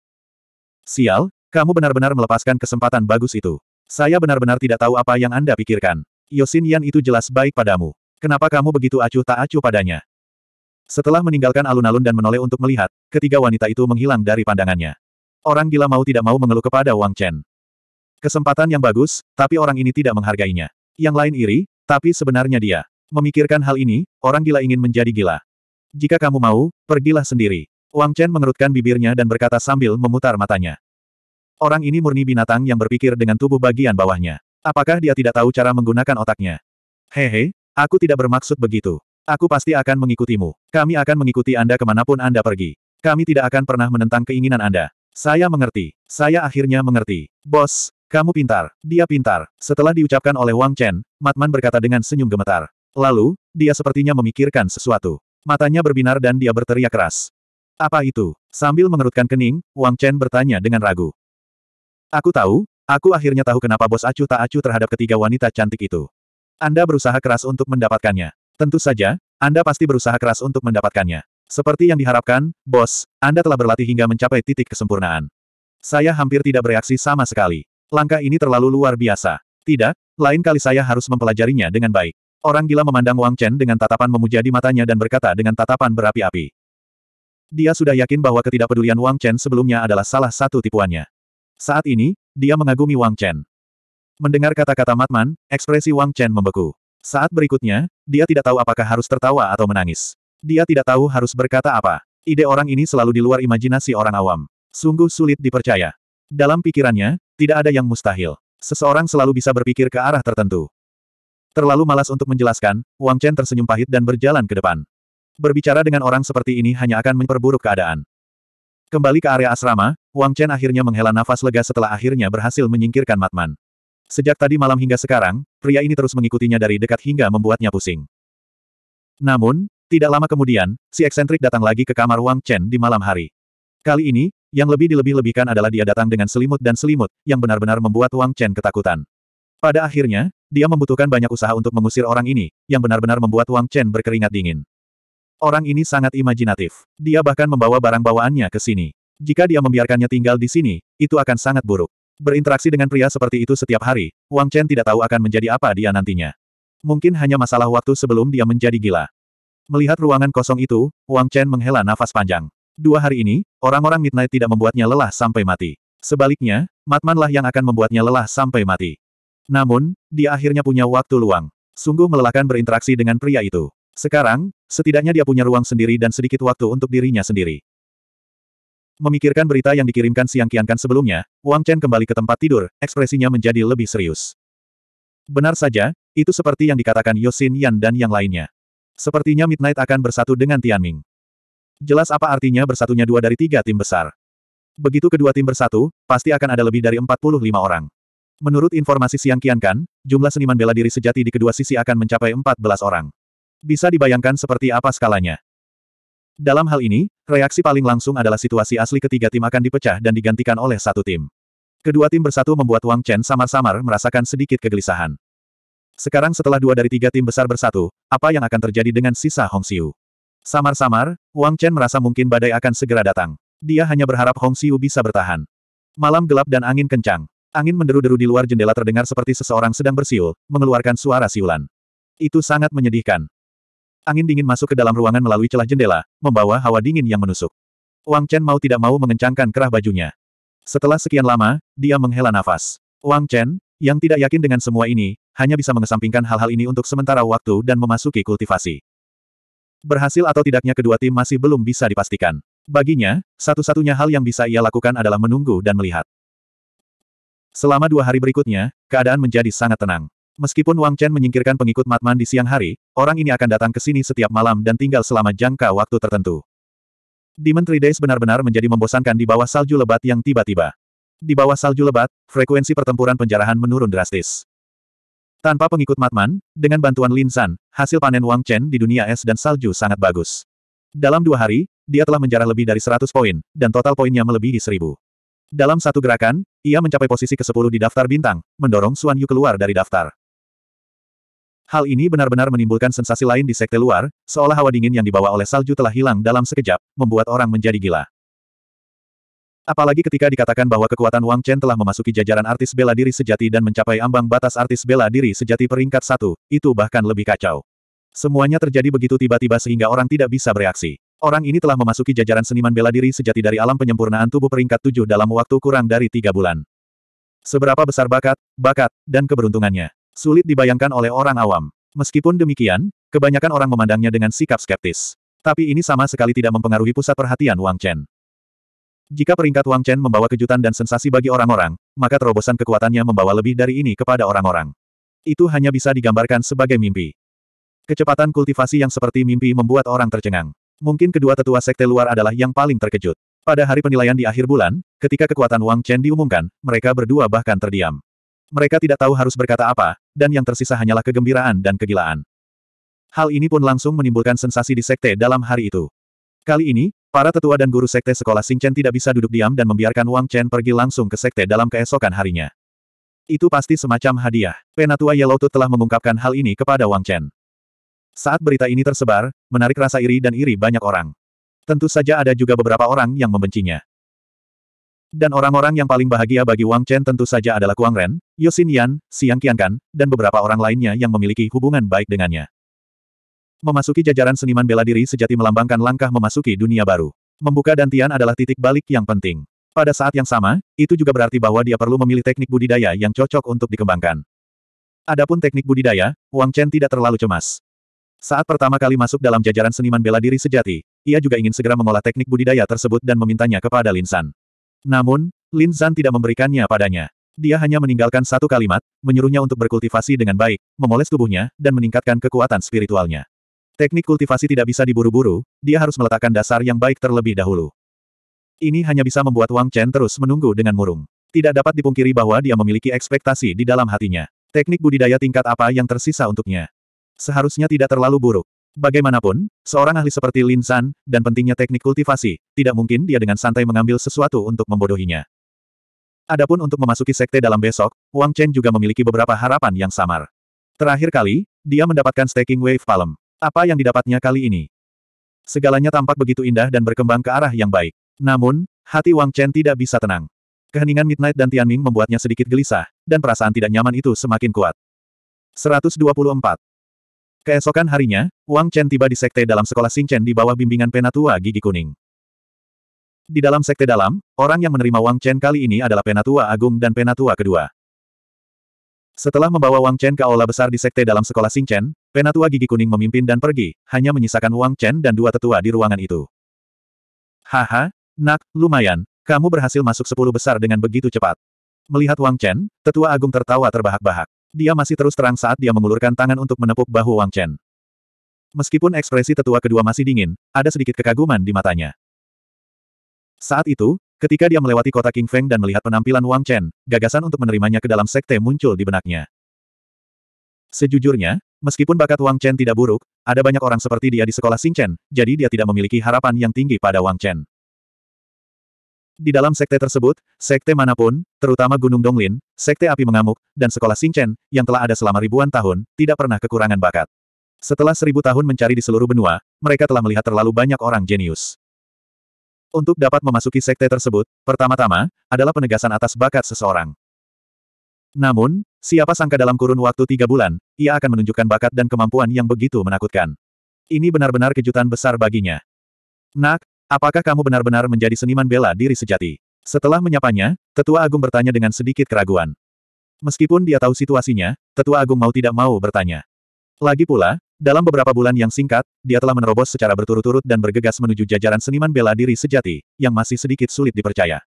Sial, kamu benar-benar melepaskan kesempatan bagus itu. Saya benar-benar tidak tahu apa yang Anda pikirkan. Yosin Yan itu jelas baik padamu. Kenapa kamu begitu acuh tak acuh padanya? Setelah meninggalkan alun-alun dan menoleh untuk melihat, ketiga wanita itu menghilang dari pandangannya. Orang gila mau tidak mau mengeluh kepada Wang Chen. Kesempatan yang bagus, tapi orang ini tidak menghargainya. Yang lain iri, tapi sebenarnya dia. Memikirkan hal ini, orang gila ingin menjadi gila. Jika kamu mau, pergilah sendiri. Wang Chen mengerutkan bibirnya dan berkata sambil memutar matanya. Orang ini murni binatang yang berpikir dengan tubuh bagian bawahnya. Apakah dia tidak tahu cara menggunakan otaknya? Hehe, aku tidak bermaksud begitu. Aku pasti akan mengikutimu. Kami akan mengikuti Anda kemanapun Anda pergi. Kami tidak akan pernah menentang keinginan Anda. Saya mengerti. Saya akhirnya mengerti. Bos, kamu pintar. Dia pintar. Setelah diucapkan oleh Wang Chen, Matman berkata dengan senyum gemetar. Lalu, dia sepertinya memikirkan sesuatu. Matanya berbinar dan dia berteriak keras. Apa itu? Sambil mengerutkan kening, Wang Chen bertanya dengan ragu. Aku tahu, aku akhirnya tahu kenapa bos acuh tak acuh terhadap ketiga wanita cantik itu. Anda berusaha keras untuk mendapatkannya. Tentu saja, Anda pasti berusaha keras untuk mendapatkannya. Seperti yang diharapkan, bos, Anda telah berlatih hingga mencapai titik kesempurnaan. Saya hampir tidak bereaksi sama sekali. Langkah ini terlalu luar biasa. Tidak, lain kali saya harus mempelajarinya dengan baik. Orang gila memandang Wang Chen dengan tatapan memuja di matanya dan berkata dengan tatapan berapi-api. Dia sudah yakin bahwa ketidakpedulian Wang Chen sebelumnya adalah salah satu tipuannya. Saat ini, dia mengagumi Wang Chen. Mendengar kata-kata Matman, ekspresi Wang Chen membeku. Saat berikutnya, dia tidak tahu apakah harus tertawa atau menangis. Dia tidak tahu harus berkata apa. Ide orang ini selalu di luar imajinasi orang awam. Sungguh sulit dipercaya. Dalam pikirannya, tidak ada yang mustahil. Seseorang selalu bisa berpikir ke arah tertentu. Terlalu malas untuk menjelaskan, Wang Chen tersenyum pahit dan berjalan ke depan. Berbicara dengan orang seperti ini hanya akan memperburuk keadaan. Kembali ke area asrama, Wang Chen akhirnya menghela nafas lega setelah akhirnya berhasil menyingkirkan Matman. Sejak tadi malam hingga sekarang, pria ini terus mengikutinya dari dekat hingga membuatnya pusing. Namun, tidak lama kemudian, si eksentrik datang lagi ke kamar Wang Chen di malam hari. Kali ini, yang lebih dilebih-lebihkan adalah dia datang dengan selimut dan selimut, yang benar-benar membuat Wang Chen ketakutan. Pada akhirnya, dia membutuhkan banyak usaha untuk mengusir orang ini, yang benar-benar membuat Wang Chen berkeringat dingin. Orang ini sangat imajinatif. Dia bahkan membawa barang bawaannya ke sini. Jika dia membiarkannya tinggal di sini, itu akan sangat buruk. Berinteraksi dengan pria seperti itu setiap hari, Wang Chen tidak tahu akan menjadi apa dia nantinya. Mungkin hanya masalah waktu sebelum dia menjadi gila. Melihat ruangan kosong itu, Wang Chen menghela nafas panjang. Dua hari ini, orang-orang Midnight tidak membuatnya lelah sampai mati. Sebaliknya, Matmanlah yang akan membuatnya lelah sampai mati. Namun, dia akhirnya punya waktu luang. Sungguh melelahkan berinteraksi dengan pria itu. Sekarang, setidaknya dia punya ruang sendiri dan sedikit waktu untuk dirinya sendiri. Memikirkan berita yang dikirimkan Siang kiankan sebelumnya, Wang Chen kembali ke tempat tidur, ekspresinya menjadi lebih serius. Benar saja, itu seperti yang dikatakan Yosin Yan dan yang lainnya. Sepertinya Midnight akan bersatu dengan Tianming. Jelas apa artinya bersatunya dua dari tiga tim besar. Begitu kedua tim bersatu, pasti akan ada lebih dari 45 orang. Menurut informasi Siang kiankan, jumlah seniman bela diri sejati di kedua sisi akan mencapai 14 orang. Bisa dibayangkan seperti apa skalanya. Dalam hal ini, reaksi paling langsung adalah situasi asli ketiga tim akan dipecah dan digantikan oleh satu tim. Kedua tim bersatu membuat Wang Chen samar-samar merasakan sedikit kegelisahan. Sekarang setelah dua dari tiga tim besar bersatu, apa yang akan terjadi dengan sisa Hong Xiu? Samar-samar, Wang Chen merasa mungkin badai akan segera datang. Dia hanya berharap Hong Xiu bisa bertahan. Malam gelap dan angin kencang. Angin menderu-deru di luar jendela terdengar seperti seseorang sedang bersiul, mengeluarkan suara siulan. Itu sangat menyedihkan. Angin dingin masuk ke dalam ruangan melalui celah jendela, membawa hawa dingin yang menusuk. Wang Chen mau tidak mau mengencangkan kerah bajunya. Setelah sekian lama, dia menghela nafas. Wang Chen, yang tidak yakin dengan semua ini, hanya bisa mengesampingkan hal-hal ini untuk sementara waktu dan memasuki kultivasi. Berhasil atau tidaknya kedua tim masih belum bisa dipastikan. Baginya, satu-satunya hal yang bisa ia lakukan adalah menunggu dan melihat. Selama dua hari berikutnya, keadaan menjadi sangat tenang. Meskipun Wang Chen menyingkirkan pengikut Matman di siang hari, orang ini akan datang ke sini setiap malam dan tinggal selama jangka waktu tertentu. Demon Three Days benar-benar menjadi membosankan di bawah salju lebat yang tiba-tiba. Di bawah salju lebat, frekuensi pertempuran penjarahan menurun drastis. Tanpa pengikut Matman, dengan bantuan Lin San, hasil panen Wang Chen di dunia es dan salju sangat bagus. Dalam dua hari, dia telah menjarah lebih dari 100 poin, dan total poinnya melebihi seribu. Dalam satu gerakan, ia mencapai posisi ke-10 di daftar bintang, mendorong Suan Yu keluar dari daftar. Hal ini benar-benar menimbulkan sensasi lain di sekte luar, seolah hawa dingin yang dibawa oleh salju telah hilang dalam sekejap, membuat orang menjadi gila. Apalagi ketika dikatakan bahwa kekuatan Wang Chen telah memasuki jajaran artis bela diri sejati dan mencapai ambang batas artis bela diri sejati peringkat satu, itu bahkan lebih kacau. Semuanya terjadi begitu tiba-tiba sehingga orang tidak bisa bereaksi. Orang ini telah memasuki jajaran seniman bela diri sejati dari alam penyempurnaan tubuh peringkat tujuh dalam waktu kurang dari tiga bulan. Seberapa besar bakat, bakat, dan keberuntungannya. Sulit dibayangkan oleh orang awam. Meskipun demikian, kebanyakan orang memandangnya dengan sikap skeptis. Tapi ini sama sekali tidak mempengaruhi pusat perhatian Wang Chen. Jika peringkat Wang Chen membawa kejutan dan sensasi bagi orang-orang, maka terobosan kekuatannya membawa lebih dari ini kepada orang-orang. Itu hanya bisa digambarkan sebagai mimpi. Kecepatan kultivasi yang seperti mimpi membuat orang tercengang. Mungkin kedua tetua sekte luar adalah yang paling terkejut. Pada hari penilaian di akhir bulan, ketika kekuatan Wang Chen diumumkan, mereka berdua bahkan terdiam. Mereka tidak tahu harus berkata apa, dan yang tersisa hanyalah kegembiraan dan kegilaan. Hal ini pun langsung menimbulkan sensasi di sekte dalam hari itu. Kali ini, para tetua dan guru sekte sekolah Singchen tidak bisa duduk diam dan membiarkan Wang Chen pergi langsung ke sekte dalam keesokan harinya. Itu pasti semacam hadiah. Penatua Yellow Tooth telah mengungkapkan hal ini kepada Wang Chen. Saat berita ini tersebar, menarik rasa iri dan iri banyak orang. Tentu saja ada juga beberapa orang yang membencinya. Dan orang-orang yang paling bahagia bagi Wang Chen tentu saja adalah Kuang Ren, Yosin Yan, Siang Kian Kan, dan beberapa orang lainnya yang memiliki hubungan baik dengannya. Memasuki jajaran seniman bela diri sejati melambangkan langkah memasuki dunia baru. Membuka dantian adalah titik balik yang penting. Pada saat yang sama, itu juga berarti bahwa dia perlu memilih teknik budidaya yang cocok untuk dikembangkan. Adapun teknik budidaya, Wang Chen tidak terlalu cemas. Saat pertama kali masuk dalam jajaran seniman bela diri sejati, ia juga ingin segera mengolah teknik budidaya tersebut dan memintanya kepada Lin San. Namun, Lin Zhan tidak memberikannya padanya. Dia hanya meninggalkan satu kalimat, menyuruhnya untuk berkultivasi dengan baik, memoles tubuhnya, dan meningkatkan kekuatan spiritualnya. Teknik kultivasi tidak bisa diburu-buru, dia harus meletakkan dasar yang baik terlebih dahulu. Ini hanya bisa membuat Wang Chen terus menunggu dengan murung. Tidak dapat dipungkiri bahwa dia memiliki ekspektasi di dalam hatinya. Teknik budidaya tingkat apa yang tersisa untuknya? Seharusnya tidak terlalu buruk. Bagaimanapun, seorang ahli seperti Lin San, dan pentingnya teknik kultivasi, tidak mungkin dia dengan santai mengambil sesuatu untuk membodohinya. Adapun untuk memasuki sekte dalam besok, Wang Chen juga memiliki beberapa harapan yang samar. Terakhir kali, dia mendapatkan staking wave palm. Apa yang didapatnya kali ini? Segalanya tampak begitu indah dan berkembang ke arah yang baik. Namun, hati Wang Chen tidak bisa tenang. Keheningan Midnight dan Tianming membuatnya sedikit gelisah, dan perasaan tidak nyaman itu semakin kuat. 124. Keesokan harinya, Wang Chen tiba di sekte dalam sekolah Chen di bawah bimbingan penatua gigi kuning. Di dalam sekte dalam, orang yang menerima Wang Chen kali ini adalah penatua agung dan penatua kedua. Setelah membawa Wang Chen ke aula besar di sekte dalam sekolah Chen, penatua gigi kuning memimpin dan pergi, hanya menyisakan Wang Chen dan dua tetua di ruangan itu. Haha, nak, lumayan, kamu berhasil masuk sepuluh besar dengan begitu cepat. Melihat Wang Chen, tetua agung tertawa terbahak-bahak. Dia masih terus terang saat dia mengulurkan tangan untuk menepuk bahu Wang Chen. Meskipun ekspresi tetua kedua masih dingin, ada sedikit kekaguman di matanya. Saat itu, ketika dia melewati kota King Feng dan melihat penampilan Wang Chen, gagasan untuk menerimanya ke dalam sekte muncul di benaknya. Sejujurnya, meskipun bakat Wang Chen tidak buruk, ada banyak orang seperti dia di sekolah Chen, jadi dia tidak memiliki harapan yang tinggi pada Wang Chen. Di dalam sekte tersebut, sekte manapun, terutama Gunung Donglin, sekte api mengamuk, dan sekolah Xingchen, yang telah ada selama ribuan tahun, tidak pernah kekurangan bakat. Setelah seribu tahun mencari di seluruh benua, mereka telah melihat terlalu banyak orang jenius. Untuk dapat memasuki sekte tersebut, pertama-tama, adalah penegasan atas bakat seseorang. Namun, siapa sangka dalam kurun waktu tiga bulan, ia akan menunjukkan bakat dan kemampuan yang begitu menakutkan. Ini benar-benar kejutan besar baginya. Nak, Apakah kamu benar-benar menjadi seniman bela diri sejati? Setelah menyapanya, Tetua Agung bertanya dengan sedikit keraguan. Meskipun dia tahu situasinya, Tetua Agung mau tidak mau bertanya. Lagi pula, dalam beberapa bulan yang singkat, dia telah menerobos secara berturut-turut dan bergegas menuju jajaran seniman bela diri sejati, yang masih sedikit sulit dipercaya.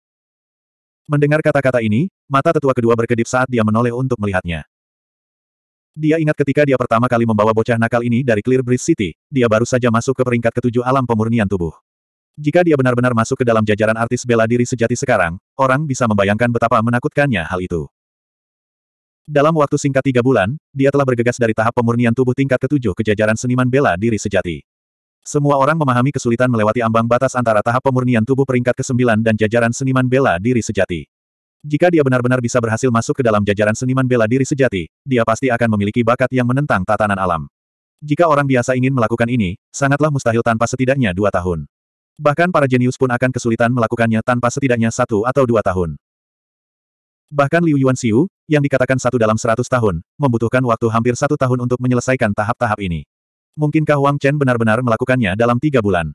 Mendengar kata-kata ini, mata tetua kedua berkedip saat dia menoleh untuk melihatnya. Dia ingat ketika dia pertama kali membawa bocah nakal ini dari Clear Breeze City, dia baru saja masuk ke peringkat ketujuh alam pemurnian tubuh. Jika dia benar-benar masuk ke dalam jajaran artis bela diri sejati sekarang, orang bisa membayangkan betapa menakutkannya hal itu. Dalam waktu singkat tiga bulan, dia telah bergegas dari tahap pemurnian tubuh tingkat ketujuh ke jajaran seniman bela diri sejati. Semua orang memahami kesulitan melewati ambang batas antara tahap pemurnian tubuh peringkat ke-9 dan jajaran seniman bela diri sejati. Jika dia benar-benar bisa berhasil masuk ke dalam jajaran seniman bela diri sejati, dia pasti akan memiliki bakat yang menentang tatanan alam. Jika orang biasa ingin melakukan ini, sangatlah mustahil tanpa setidaknya dua tahun. Bahkan para jenius pun akan kesulitan melakukannya tanpa setidaknya satu atau dua tahun. Bahkan Liu Yuan Xiu, yang dikatakan satu dalam seratus tahun, membutuhkan waktu hampir satu tahun untuk menyelesaikan tahap-tahap ini. Mungkinkah Wang Chen benar-benar melakukannya dalam tiga bulan?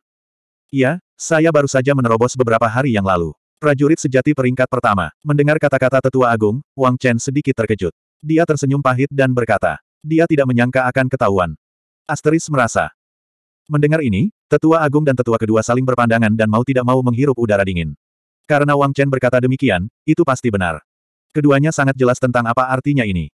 Iya, saya baru saja menerobos beberapa hari yang lalu. Prajurit sejati peringkat pertama, mendengar kata-kata tetua agung, Wang Chen sedikit terkejut. Dia tersenyum pahit dan berkata, dia tidak menyangka akan ketahuan. Asteris merasa, Mendengar ini, tetua agung dan tetua kedua saling berpandangan dan mau tidak mau menghirup udara dingin. Karena Wang Chen berkata demikian, itu pasti benar. Keduanya sangat jelas tentang apa artinya ini.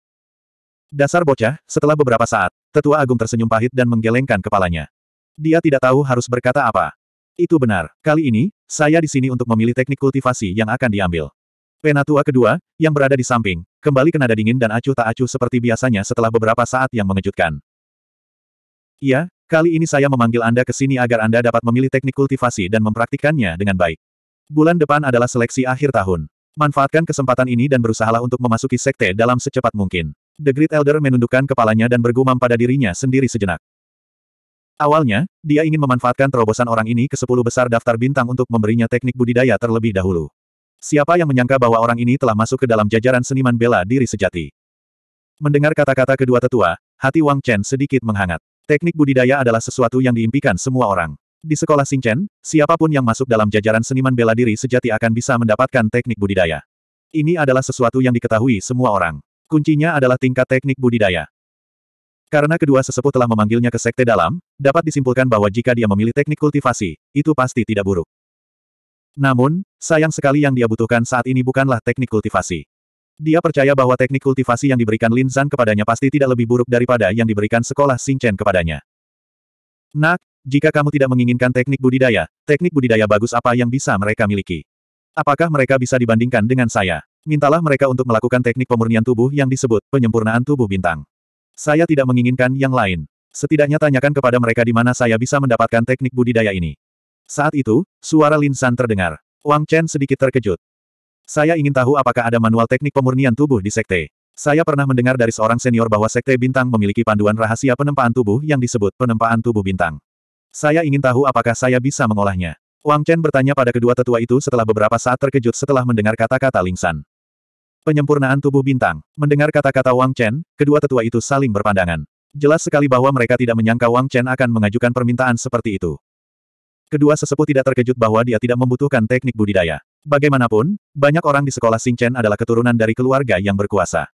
Dasar bocah, setelah beberapa saat, tetua agung tersenyum pahit dan menggelengkan kepalanya. Dia tidak tahu harus berkata apa. Itu benar. Kali ini, saya di sini untuk memilih teknik kultivasi yang akan diambil. Penatua kedua, yang berada di samping, kembali ke nada dingin dan acuh tak acuh seperti biasanya setelah beberapa saat yang mengejutkan. Iya, Kali ini saya memanggil Anda ke sini agar Anda dapat memilih teknik kultivasi dan mempraktikkannya dengan baik. Bulan depan adalah seleksi akhir tahun. Manfaatkan kesempatan ini dan berusahalah untuk memasuki sekte dalam secepat mungkin. The Great Elder menundukkan kepalanya dan bergumam pada dirinya sendiri sejenak. Awalnya, dia ingin memanfaatkan terobosan orang ini ke sepuluh besar daftar bintang untuk memberinya teknik budidaya terlebih dahulu. Siapa yang menyangka bahwa orang ini telah masuk ke dalam jajaran seniman bela diri sejati? Mendengar kata-kata kedua tetua, Hati Wang Chen sedikit menghangat. Teknik budidaya adalah sesuatu yang diimpikan semua orang. Di sekolah Chen, siapapun yang masuk dalam jajaran seniman bela diri sejati akan bisa mendapatkan teknik budidaya. Ini adalah sesuatu yang diketahui semua orang. Kuncinya adalah tingkat teknik budidaya. Karena kedua sesepuh telah memanggilnya ke sekte dalam, dapat disimpulkan bahwa jika dia memilih teknik kultivasi, itu pasti tidak buruk. Namun, sayang sekali yang dia butuhkan saat ini bukanlah teknik kultivasi. Dia percaya bahwa teknik kultivasi yang diberikan Lin San kepadanya pasti tidak lebih buruk daripada yang diberikan sekolah Chen kepadanya. Nak, jika kamu tidak menginginkan teknik budidaya, teknik budidaya bagus apa yang bisa mereka miliki? Apakah mereka bisa dibandingkan dengan saya? Mintalah mereka untuk melakukan teknik pemurnian tubuh yang disebut penyempurnaan tubuh bintang. Saya tidak menginginkan yang lain. Setidaknya tanyakan kepada mereka di mana saya bisa mendapatkan teknik budidaya ini. Saat itu, suara Lin San terdengar. Wang Chen sedikit terkejut. Saya ingin tahu apakah ada manual teknik pemurnian tubuh di sekte. Saya pernah mendengar dari seorang senior bahwa sekte bintang memiliki panduan rahasia penempaan tubuh yang disebut penempaan tubuh bintang. Saya ingin tahu apakah saya bisa mengolahnya. Wang Chen bertanya pada kedua tetua itu setelah beberapa saat terkejut setelah mendengar kata-kata Lingsan. Penyempurnaan tubuh bintang. Mendengar kata-kata Wang Chen, kedua tetua itu saling berpandangan. Jelas sekali bahwa mereka tidak menyangka Wang Chen akan mengajukan permintaan seperti itu. Kedua sesepuh tidak terkejut bahwa dia tidak membutuhkan teknik budidaya. Bagaimanapun, banyak orang di sekolah Chen adalah keturunan dari keluarga yang berkuasa.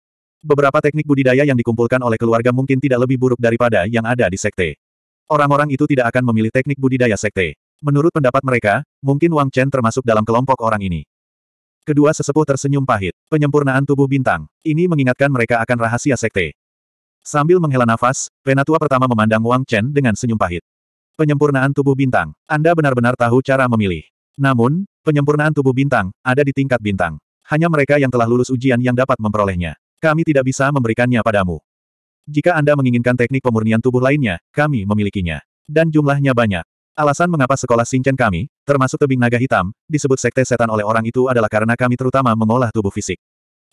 Beberapa teknik budidaya yang dikumpulkan oleh keluarga mungkin tidak lebih buruk daripada yang ada di sekte. Orang-orang itu tidak akan memilih teknik budidaya sekte. Menurut pendapat mereka, mungkin Wang Chen termasuk dalam kelompok orang ini. Kedua sesepuh tersenyum pahit. Penyempurnaan tubuh bintang. Ini mengingatkan mereka akan rahasia sekte. Sambil menghela nafas, penatua pertama memandang Wang Chen dengan senyum pahit. Penyempurnaan tubuh bintang. Anda benar-benar tahu cara memilih. Namun, penyempurnaan tubuh bintang, ada di tingkat bintang. Hanya mereka yang telah lulus ujian yang dapat memperolehnya. Kami tidak bisa memberikannya padamu. Jika Anda menginginkan teknik pemurnian tubuh lainnya, kami memilikinya. Dan jumlahnya banyak. Alasan mengapa sekolah Singchen kami, termasuk tebing naga hitam, disebut sekte setan oleh orang itu adalah karena kami terutama mengolah tubuh fisik.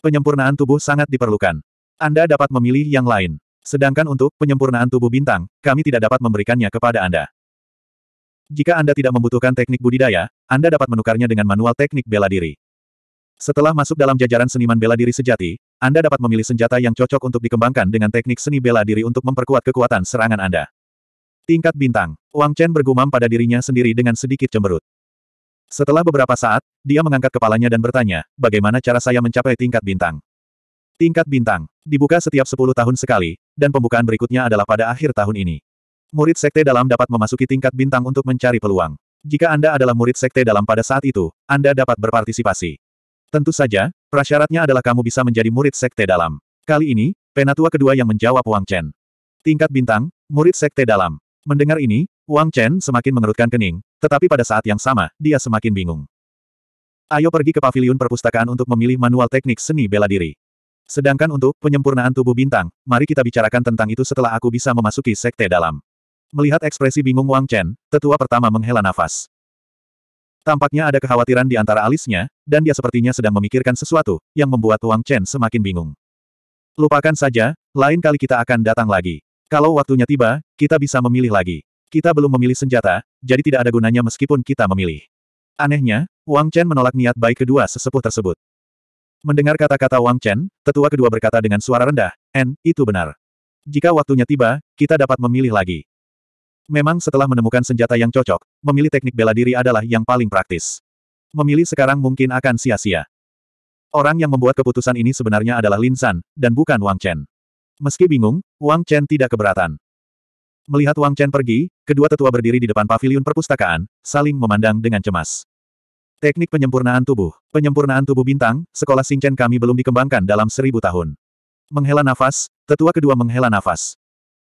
Penyempurnaan tubuh sangat diperlukan. Anda dapat memilih yang lain. Sedangkan untuk penyempurnaan tubuh bintang, kami tidak dapat memberikannya kepada Anda. Jika Anda tidak membutuhkan teknik budidaya, Anda dapat menukarnya dengan manual teknik bela diri. Setelah masuk dalam jajaran seniman bela diri sejati, Anda dapat memilih senjata yang cocok untuk dikembangkan dengan teknik seni bela diri untuk memperkuat kekuatan serangan Anda. Tingkat bintang, Wang Chen bergumam pada dirinya sendiri dengan sedikit cemberut. Setelah beberapa saat, dia mengangkat kepalanya dan bertanya, bagaimana cara saya mencapai tingkat bintang? Tingkat bintang, dibuka setiap 10 tahun sekali, dan pembukaan berikutnya adalah pada akhir tahun ini. Murid Sekte Dalam dapat memasuki tingkat bintang untuk mencari peluang. Jika Anda adalah murid Sekte Dalam pada saat itu, Anda dapat berpartisipasi. Tentu saja, prasyaratnya adalah kamu bisa menjadi murid Sekte Dalam. Kali ini, penatua kedua yang menjawab Wang Chen. Tingkat bintang, murid Sekte Dalam. Mendengar ini, Wang Chen semakin mengerutkan kening, tetapi pada saat yang sama, dia semakin bingung. Ayo pergi ke paviliun perpustakaan untuk memilih manual teknik seni bela diri. Sedangkan untuk penyempurnaan tubuh bintang, mari kita bicarakan tentang itu setelah aku bisa memasuki sekte dalam. Melihat ekspresi bingung Wang Chen, tetua pertama menghela nafas. Tampaknya ada kekhawatiran di antara alisnya, dan dia sepertinya sedang memikirkan sesuatu, yang membuat Wang Chen semakin bingung. Lupakan saja, lain kali kita akan datang lagi. Kalau waktunya tiba, kita bisa memilih lagi. Kita belum memilih senjata, jadi tidak ada gunanya meskipun kita memilih. Anehnya, Wang Chen menolak niat baik kedua sesepuh tersebut. Mendengar kata-kata Wang Chen, tetua kedua berkata dengan suara rendah, N, itu benar. Jika waktunya tiba, kita dapat memilih lagi. Memang setelah menemukan senjata yang cocok, memilih teknik bela diri adalah yang paling praktis. Memilih sekarang mungkin akan sia-sia. Orang yang membuat keputusan ini sebenarnya adalah Lin San, dan bukan Wang Chen. Meski bingung, Wang Chen tidak keberatan. Melihat Wang Chen pergi, kedua tetua berdiri di depan pavilion perpustakaan, saling memandang dengan cemas. Teknik penyempurnaan tubuh. Penyempurnaan tubuh bintang, sekolah Singchen kami belum dikembangkan dalam seribu tahun. Menghela nafas, tetua kedua menghela nafas.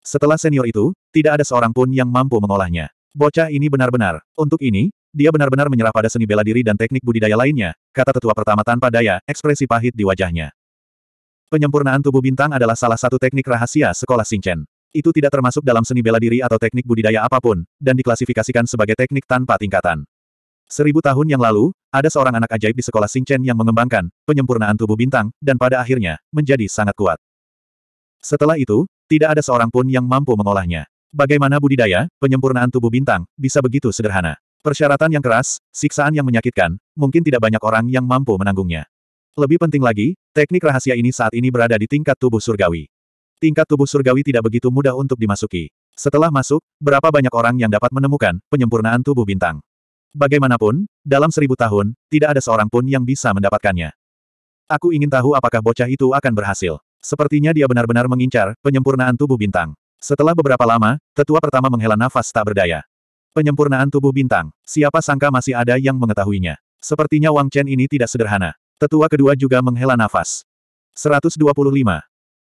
Setelah senior itu, tidak ada seorang pun yang mampu mengolahnya. Bocah ini benar-benar. Untuk ini, dia benar-benar menyerah pada seni bela diri dan teknik budidaya lainnya, kata tetua pertama tanpa daya, ekspresi pahit di wajahnya. Penyempurnaan tubuh bintang adalah salah satu teknik rahasia sekolah Shinchen. Itu tidak termasuk dalam seni bela diri atau teknik budidaya apapun, dan diklasifikasikan sebagai teknik tanpa tingkatan. Seribu tahun yang lalu, ada seorang anak ajaib di sekolah Shinchen yang mengembangkan penyempurnaan tubuh bintang, dan pada akhirnya, menjadi sangat kuat. Setelah itu, tidak ada seorang pun yang mampu mengolahnya. Bagaimana budidaya, penyempurnaan tubuh bintang, bisa begitu sederhana. Persyaratan yang keras, siksaan yang menyakitkan, mungkin tidak banyak orang yang mampu menanggungnya. Lebih penting lagi, teknik rahasia ini saat ini berada di tingkat tubuh surgawi. Tingkat tubuh surgawi tidak begitu mudah untuk dimasuki. Setelah masuk, berapa banyak orang yang dapat menemukan penyempurnaan tubuh bintang. Bagaimanapun, dalam seribu tahun, tidak ada seorang pun yang bisa mendapatkannya. Aku ingin tahu apakah bocah itu akan berhasil. Sepertinya dia benar-benar mengincar penyempurnaan tubuh bintang. Setelah beberapa lama, tetua pertama menghela nafas tak berdaya. Penyempurnaan tubuh bintang, siapa sangka masih ada yang mengetahuinya. Sepertinya Wang Chen ini tidak sederhana. Tetua kedua juga menghela nafas. 125.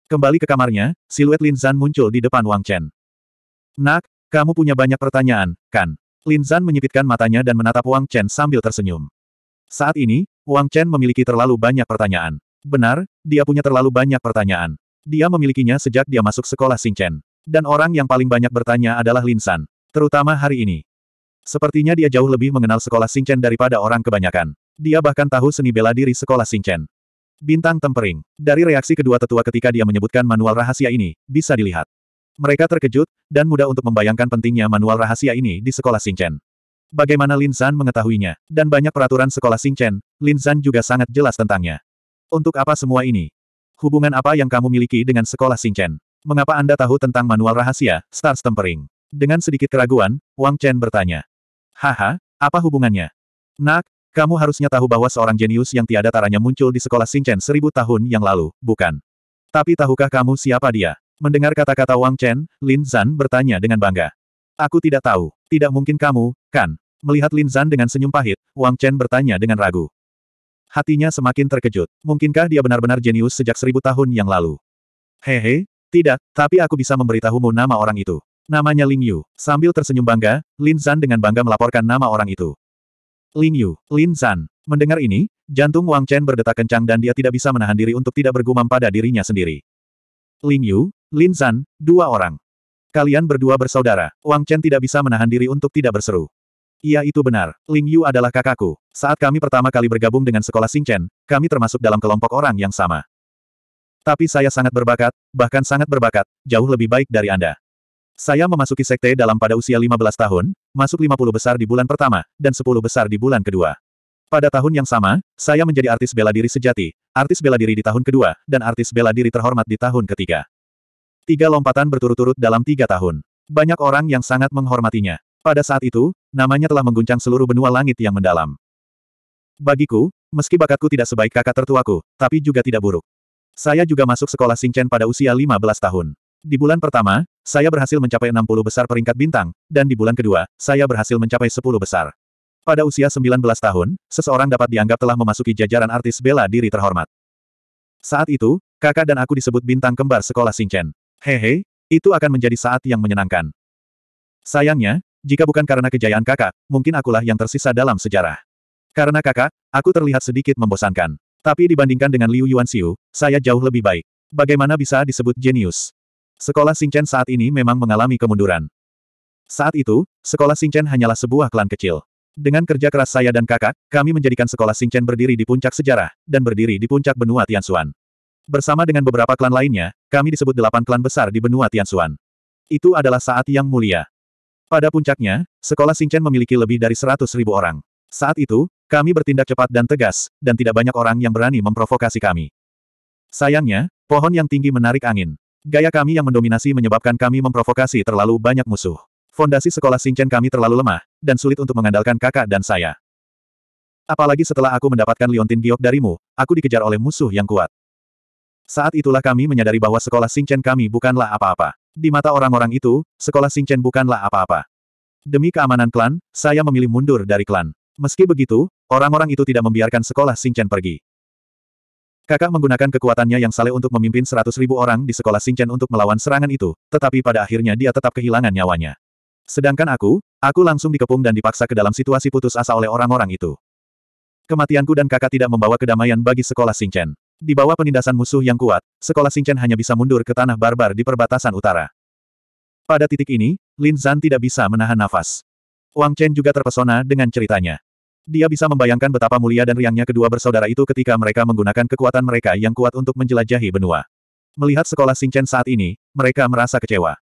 Kembali ke kamarnya, siluet Lin Zan muncul di depan Wang Chen. Nak, kamu punya banyak pertanyaan, kan? Lin Zan menyipitkan matanya dan menatap Wang Chen sambil tersenyum. Saat ini, Wang Chen memiliki terlalu banyak pertanyaan. Benar, dia punya terlalu banyak pertanyaan. Dia memilikinya sejak dia masuk sekolah Singchen. Dan orang yang paling banyak bertanya adalah Lin San, Terutama hari ini. Sepertinya dia jauh lebih mengenal sekolah Singchen daripada orang kebanyakan. Dia bahkan tahu seni bela diri sekolah Singchen. Bintang tempering. Dari reaksi kedua tetua ketika dia menyebutkan manual rahasia ini, bisa dilihat. Mereka terkejut, dan mudah untuk membayangkan pentingnya manual rahasia ini di sekolah Singchen. Bagaimana Lin San mengetahuinya, dan banyak peraturan sekolah Lin San juga sangat jelas tentangnya. Untuk apa semua ini? Hubungan apa yang kamu miliki dengan sekolah Singchen? Mengapa Anda tahu tentang manual rahasia, Stars Tempering? Dengan sedikit keraguan, Wang Chen bertanya. Haha, apa hubungannya? Nak, kamu harusnya tahu bahwa seorang jenius yang tiada taranya muncul di sekolah Singchen seribu tahun yang lalu, bukan? Tapi tahukah kamu siapa dia? Mendengar kata-kata Wang Chen, Lin Zan bertanya dengan bangga. Aku tidak tahu. Tidak mungkin kamu, kan? Melihat Lin Zan dengan senyum pahit, Wang Chen bertanya dengan ragu. Hatinya semakin terkejut. Mungkinkah dia benar-benar jenius sejak seribu tahun yang lalu? Hehe, tidak, tapi aku bisa memberitahumu nama orang itu. Namanya Ling Yu. Sambil tersenyum bangga, Lin Zan dengan bangga melaporkan nama orang itu. Ling Yu, Lin Zan. Mendengar ini, jantung Wang Chen berdetak kencang dan dia tidak bisa menahan diri untuk tidak bergumam pada dirinya sendiri. Ling Yu, Lin Zan, dua orang. Kalian berdua bersaudara. Wang Chen tidak bisa menahan diri untuk tidak berseru. Iya itu benar, Ling Yu adalah kakakku. Saat kami pertama kali bergabung dengan sekolah Xingchen, kami termasuk dalam kelompok orang yang sama. Tapi saya sangat berbakat, bahkan sangat berbakat, jauh lebih baik dari Anda. Saya memasuki sekte dalam pada usia 15 tahun, masuk 50 besar di bulan pertama, dan 10 besar di bulan kedua. Pada tahun yang sama, saya menjadi artis bela diri sejati, artis bela diri di tahun kedua, dan artis bela diri terhormat di tahun ketiga. Tiga lompatan berturut-turut dalam tiga tahun. Banyak orang yang sangat menghormatinya. Pada saat itu, namanya telah mengguncang seluruh benua langit yang mendalam. Bagiku, meski bakatku tidak sebaik kakak tertuaku, tapi juga tidak buruk. Saya juga masuk sekolah Singchen pada usia 15 tahun. Di bulan pertama, saya berhasil mencapai 60 besar peringkat bintang, dan di bulan kedua, saya berhasil mencapai 10 besar. Pada usia 19 tahun, seseorang dapat dianggap telah memasuki jajaran artis bela diri terhormat. Saat itu, kakak dan aku disebut bintang kembar sekolah Singchen. Hehe, itu akan menjadi saat yang menyenangkan. Sayangnya, jika bukan karena kejayaan kakak, mungkin akulah yang tersisa dalam sejarah. Karena kakak, aku terlihat sedikit membosankan. Tapi dibandingkan dengan Liu Yuanxiu, saya jauh lebih baik. Bagaimana bisa disebut jenius? Sekolah Singchen saat ini memang mengalami kemunduran. Saat itu, sekolah Singchen hanyalah sebuah klan kecil. Dengan kerja keras saya dan kakak, kami menjadikan sekolah Singchen berdiri di puncak sejarah, dan berdiri di puncak benua Tianxuan. Bersama dengan beberapa klan lainnya, kami disebut delapan klan besar di benua Tianxuan. Itu adalah saat yang mulia. Pada puncaknya, sekolah Singchen memiliki lebih dari seratus ribu orang. Saat itu, kami bertindak cepat dan tegas, dan tidak banyak orang yang berani memprovokasi kami. Sayangnya, pohon yang tinggi menarik angin. Gaya kami yang mendominasi menyebabkan kami memprovokasi terlalu banyak musuh. Fondasi sekolah Singchen kami terlalu lemah, dan sulit untuk mengandalkan kakak dan saya. Apalagi setelah aku mendapatkan Liontin Giok darimu, aku dikejar oleh musuh yang kuat. Saat itulah kami menyadari bahwa sekolah Singchen kami bukanlah apa-apa. Di mata orang-orang itu, sekolah Singchen bukanlah apa-apa. Demi keamanan klan, saya memilih mundur dari klan. Meski begitu, orang-orang itu tidak membiarkan sekolah Singchen pergi. Kakak menggunakan kekuatannya yang saleh untuk memimpin seratus ribu orang di sekolah Singchen untuk melawan serangan itu, tetapi pada akhirnya dia tetap kehilangan nyawanya. Sedangkan aku, aku langsung dikepung dan dipaksa ke dalam situasi putus asa oleh orang-orang itu. Kematianku dan kakak tidak membawa kedamaian bagi sekolah Singchen. Di bawah penindasan musuh yang kuat, sekolah Singchen hanya bisa mundur ke tanah barbar di perbatasan utara. Pada titik ini, Lin Zhan tidak bisa menahan nafas. Wang Chen juga terpesona dengan ceritanya. Dia bisa membayangkan betapa mulia dan riangnya kedua bersaudara itu ketika mereka menggunakan kekuatan mereka yang kuat untuk menjelajahi benua. Melihat sekolah Chen saat ini, mereka merasa kecewa.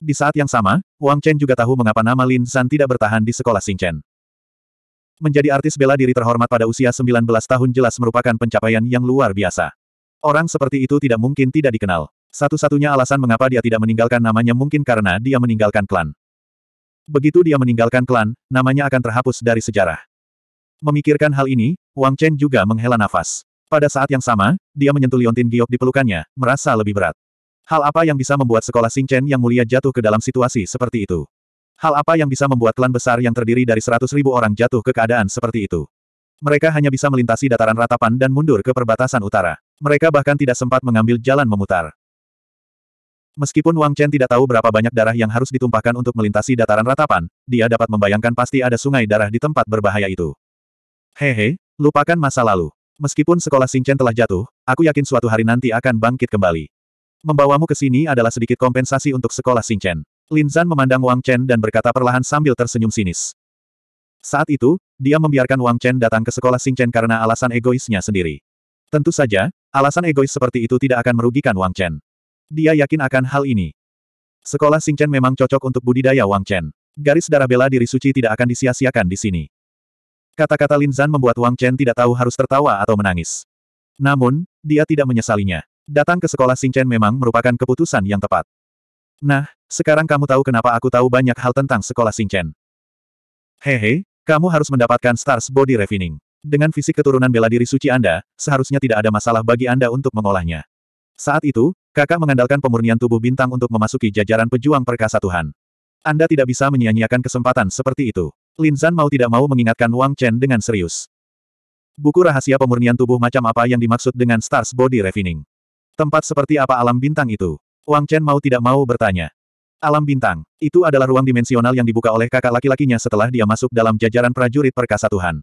Di saat yang sama, Wang Chen juga tahu mengapa nama Lin Zan tidak bertahan di sekolah Chen. Menjadi artis bela diri terhormat pada usia 19 tahun jelas merupakan pencapaian yang luar biasa. Orang seperti itu tidak mungkin tidak dikenal. Satu-satunya alasan mengapa dia tidak meninggalkan namanya mungkin karena dia meninggalkan klan. Begitu dia meninggalkan klan, namanya akan terhapus dari sejarah. Memikirkan hal ini, Wang Chen juga menghela nafas. Pada saat yang sama, dia menyentuh Liontin Giok di pelukannya, merasa lebih berat. Hal apa yang bisa membuat sekolah Chen yang mulia jatuh ke dalam situasi seperti itu? Hal apa yang bisa membuat klan besar yang terdiri dari seratus ribu orang jatuh ke keadaan seperti itu? Mereka hanya bisa melintasi dataran ratapan dan mundur ke perbatasan utara. Mereka bahkan tidak sempat mengambil jalan memutar. Meskipun Wang Chen tidak tahu berapa banyak darah yang harus ditumpahkan untuk melintasi dataran ratapan, dia dapat membayangkan pasti ada sungai darah di tempat berbahaya itu. Hehe, lupakan masa lalu. Meskipun sekolah Chen telah jatuh, aku yakin suatu hari nanti akan bangkit kembali. Membawamu ke sini adalah sedikit kompensasi untuk sekolah Chen. Lin Zan memandang Wang Chen dan berkata perlahan sambil tersenyum sinis. Saat itu, dia membiarkan Wang Chen datang ke sekolah Xing Chen karena alasan egoisnya sendiri. Tentu saja, alasan egois seperti itu tidak akan merugikan Wang Chen. Dia yakin akan hal ini. Sekolah Xing Chen memang cocok untuk budidaya Wang Chen. Garis darah bela diri suci tidak akan disia-siakan di sini. Kata-kata Lin Zan membuat Wang Chen tidak tahu harus tertawa atau menangis. Namun, dia tidak menyesalinya. Datang ke sekolah Xing Chen memang merupakan keputusan yang tepat. Nah, sekarang kamu tahu kenapa aku tahu banyak hal tentang sekolah Singchen. Hehe, kamu harus mendapatkan Stars Body Refining. Dengan fisik keturunan bela diri suci Anda, seharusnya tidak ada masalah bagi Anda untuk mengolahnya. Saat itu, kakak mengandalkan pemurnian tubuh bintang untuk memasuki jajaran pejuang perkasa Tuhan. Anda tidak bisa menyia-nyiakan kesempatan seperti itu. Lin Zan mau tidak mau mengingatkan Wang Chen dengan serius. Buku rahasia pemurnian tubuh macam apa yang dimaksud dengan Stars Body Refining? Tempat seperti apa alam bintang itu? Wang Chen mau tidak mau bertanya. Alam bintang. Itu adalah ruang dimensional yang dibuka oleh kakak laki-lakinya setelah dia masuk dalam jajaran prajurit perkasa Tuhan.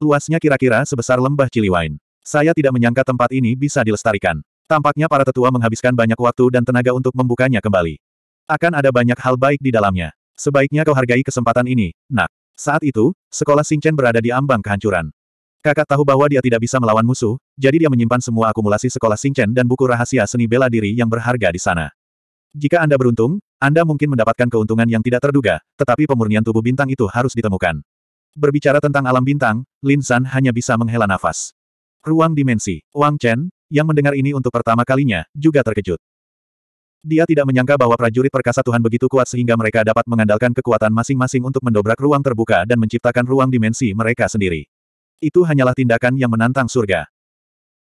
Luasnya kira-kira sebesar lembah Ciliwain. Saya tidak menyangka tempat ini bisa dilestarikan. Tampaknya para tetua menghabiskan banyak waktu dan tenaga untuk membukanya kembali. Akan ada banyak hal baik di dalamnya. Sebaiknya kau hargai kesempatan ini, nak. Saat itu, sekolah Singchen berada di ambang kehancuran. Kakak tahu bahwa dia tidak bisa melawan musuh, jadi dia menyimpan semua akumulasi sekolah Singchen dan buku rahasia seni bela diri yang berharga di sana. Jika Anda beruntung, anda mungkin mendapatkan keuntungan yang tidak terduga, tetapi pemurnian tubuh bintang itu harus ditemukan. Berbicara tentang alam bintang, Lin San hanya bisa menghela nafas. Ruang dimensi, Wang Chen, yang mendengar ini untuk pertama kalinya, juga terkejut. Dia tidak menyangka bahwa prajurit perkasa Tuhan begitu kuat sehingga mereka dapat mengandalkan kekuatan masing-masing untuk mendobrak ruang terbuka dan menciptakan ruang dimensi mereka sendiri. Itu hanyalah tindakan yang menantang surga.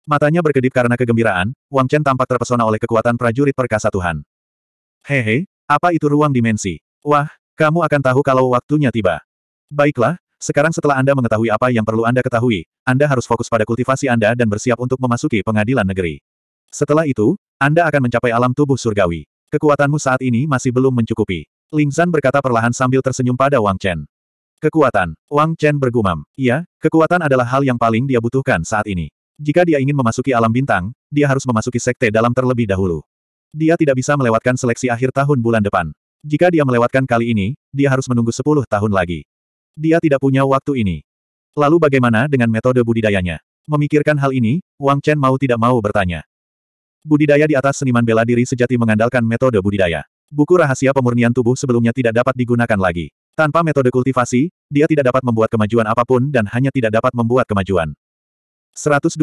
Matanya berkedip karena kegembiraan, Wang Chen tampak terpesona oleh kekuatan prajurit perkasa Tuhan. Hehe, apa itu ruang dimensi? Wah, kamu akan tahu kalau waktunya tiba. Baiklah, sekarang setelah Anda mengetahui apa yang perlu Anda ketahui, Anda harus fokus pada kultivasi Anda dan bersiap untuk memasuki pengadilan negeri. Setelah itu, Anda akan mencapai alam tubuh surgawi. Kekuatanmu saat ini masih belum mencukupi. Ling Zan berkata perlahan sambil tersenyum pada Wang Chen. Kekuatan. Wang Chen bergumam. Iya, kekuatan adalah hal yang paling dia butuhkan saat ini. Jika dia ingin memasuki alam bintang, dia harus memasuki sekte dalam terlebih dahulu. Dia tidak bisa melewatkan seleksi akhir tahun bulan depan. Jika dia melewatkan kali ini, dia harus menunggu 10 tahun lagi. Dia tidak punya waktu ini. Lalu bagaimana dengan metode budidayanya? Memikirkan hal ini, Wang Chen mau tidak mau bertanya. Budidaya di atas seniman bela diri sejati mengandalkan metode budidaya. Buku rahasia pemurnian tubuh sebelumnya tidak dapat digunakan lagi. Tanpa metode kultivasi, dia tidak dapat membuat kemajuan apapun dan hanya tidak dapat membuat kemajuan. 126.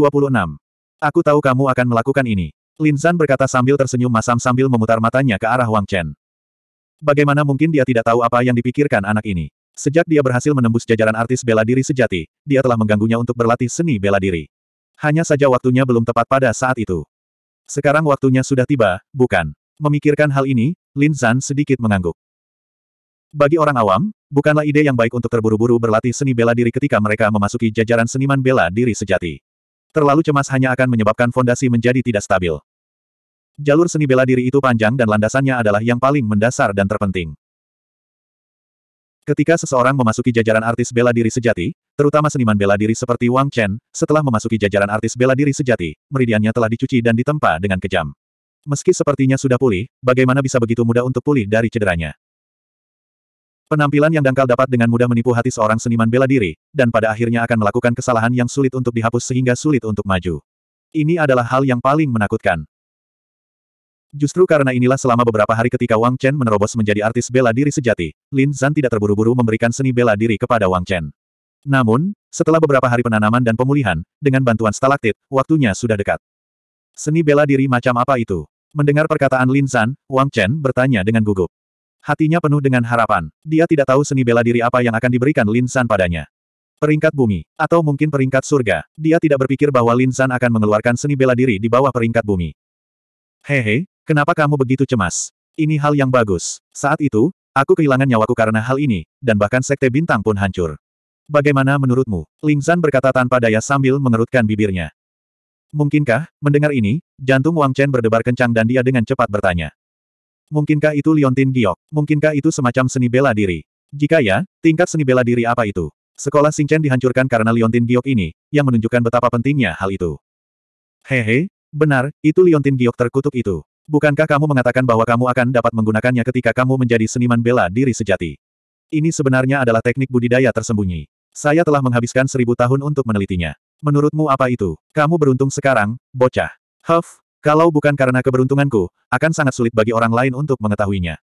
Aku tahu kamu akan melakukan ini. Lin San berkata sambil tersenyum masam sambil memutar matanya ke arah Wang Chen. Bagaimana mungkin dia tidak tahu apa yang dipikirkan anak ini? Sejak dia berhasil menembus jajaran artis bela diri sejati, dia telah mengganggunya untuk berlatih seni bela diri. Hanya saja waktunya belum tepat pada saat itu. Sekarang waktunya sudah tiba, bukan? Memikirkan hal ini, Lin Zan sedikit mengangguk. Bagi orang awam, bukanlah ide yang baik untuk terburu-buru berlatih seni bela diri ketika mereka memasuki jajaran seniman bela diri sejati terlalu cemas hanya akan menyebabkan fondasi menjadi tidak stabil. Jalur seni bela diri itu panjang dan landasannya adalah yang paling mendasar dan terpenting. Ketika seseorang memasuki jajaran artis bela diri sejati, terutama seniman bela diri seperti Wang Chen, setelah memasuki jajaran artis bela diri sejati, meridiannya telah dicuci dan ditempa dengan kejam. Meski sepertinya sudah pulih, bagaimana bisa begitu mudah untuk pulih dari cederanya? Penampilan yang dangkal dapat dengan mudah menipu hati seorang seniman bela diri, dan pada akhirnya akan melakukan kesalahan yang sulit untuk dihapus sehingga sulit untuk maju. Ini adalah hal yang paling menakutkan. Justru karena inilah selama beberapa hari ketika Wang Chen menerobos menjadi artis bela diri sejati, Lin Zhan tidak terburu-buru memberikan seni bela diri kepada Wang Chen. Namun, setelah beberapa hari penanaman dan pemulihan, dengan bantuan stalaktit, waktunya sudah dekat. Seni bela diri macam apa itu? Mendengar perkataan Lin Zhan, Wang Chen bertanya dengan gugup. Hatinya penuh dengan harapan. Dia tidak tahu seni bela diri apa yang akan diberikan Lin San padanya. Peringkat bumi, atau mungkin peringkat surga, dia tidak berpikir bahwa Lin San akan mengeluarkan seni bela diri di bawah peringkat bumi. Hehe, kenapa kamu begitu cemas? Ini hal yang bagus. Saat itu, aku kehilangan nyawaku karena hal ini, dan bahkan sekte bintang pun hancur. Bagaimana menurutmu? Lin San berkata tanpa daya sambil mengerutkan bibirnya. Mungkinkah, mendengar ini, jantung Wang Chen berdebar kencang dan dia dengan cepat bertanya. Mungkinkah itu Liontin Giok? Mungkinkah itu semacam seni bela diri? Jika ya, tingkat seni bela diri apa itu? Sekolah Singchen dihancurkan karena Liontin Giok ini, yang menunjukkan betapa pentingnya hal itu. Hehe, benar, itu Liontin Giok terkutuk itu. Bukankah kamu mengatakan bahwa kamu akan dapat menggunakannya ketika kamu menjadi seniman bela diri sejati? Ini sebenarnya adalah teknik budidaya tersembunyi. Saya telah menghabiskan seribu tahun untuk menelitinya. Menurutmu apa itu? Kamu beruntung sekarang, bocah. Huff, kalau bukan karena keberuntunganku, akan sangat sulit bagi orang lain untuk mengetahuinya.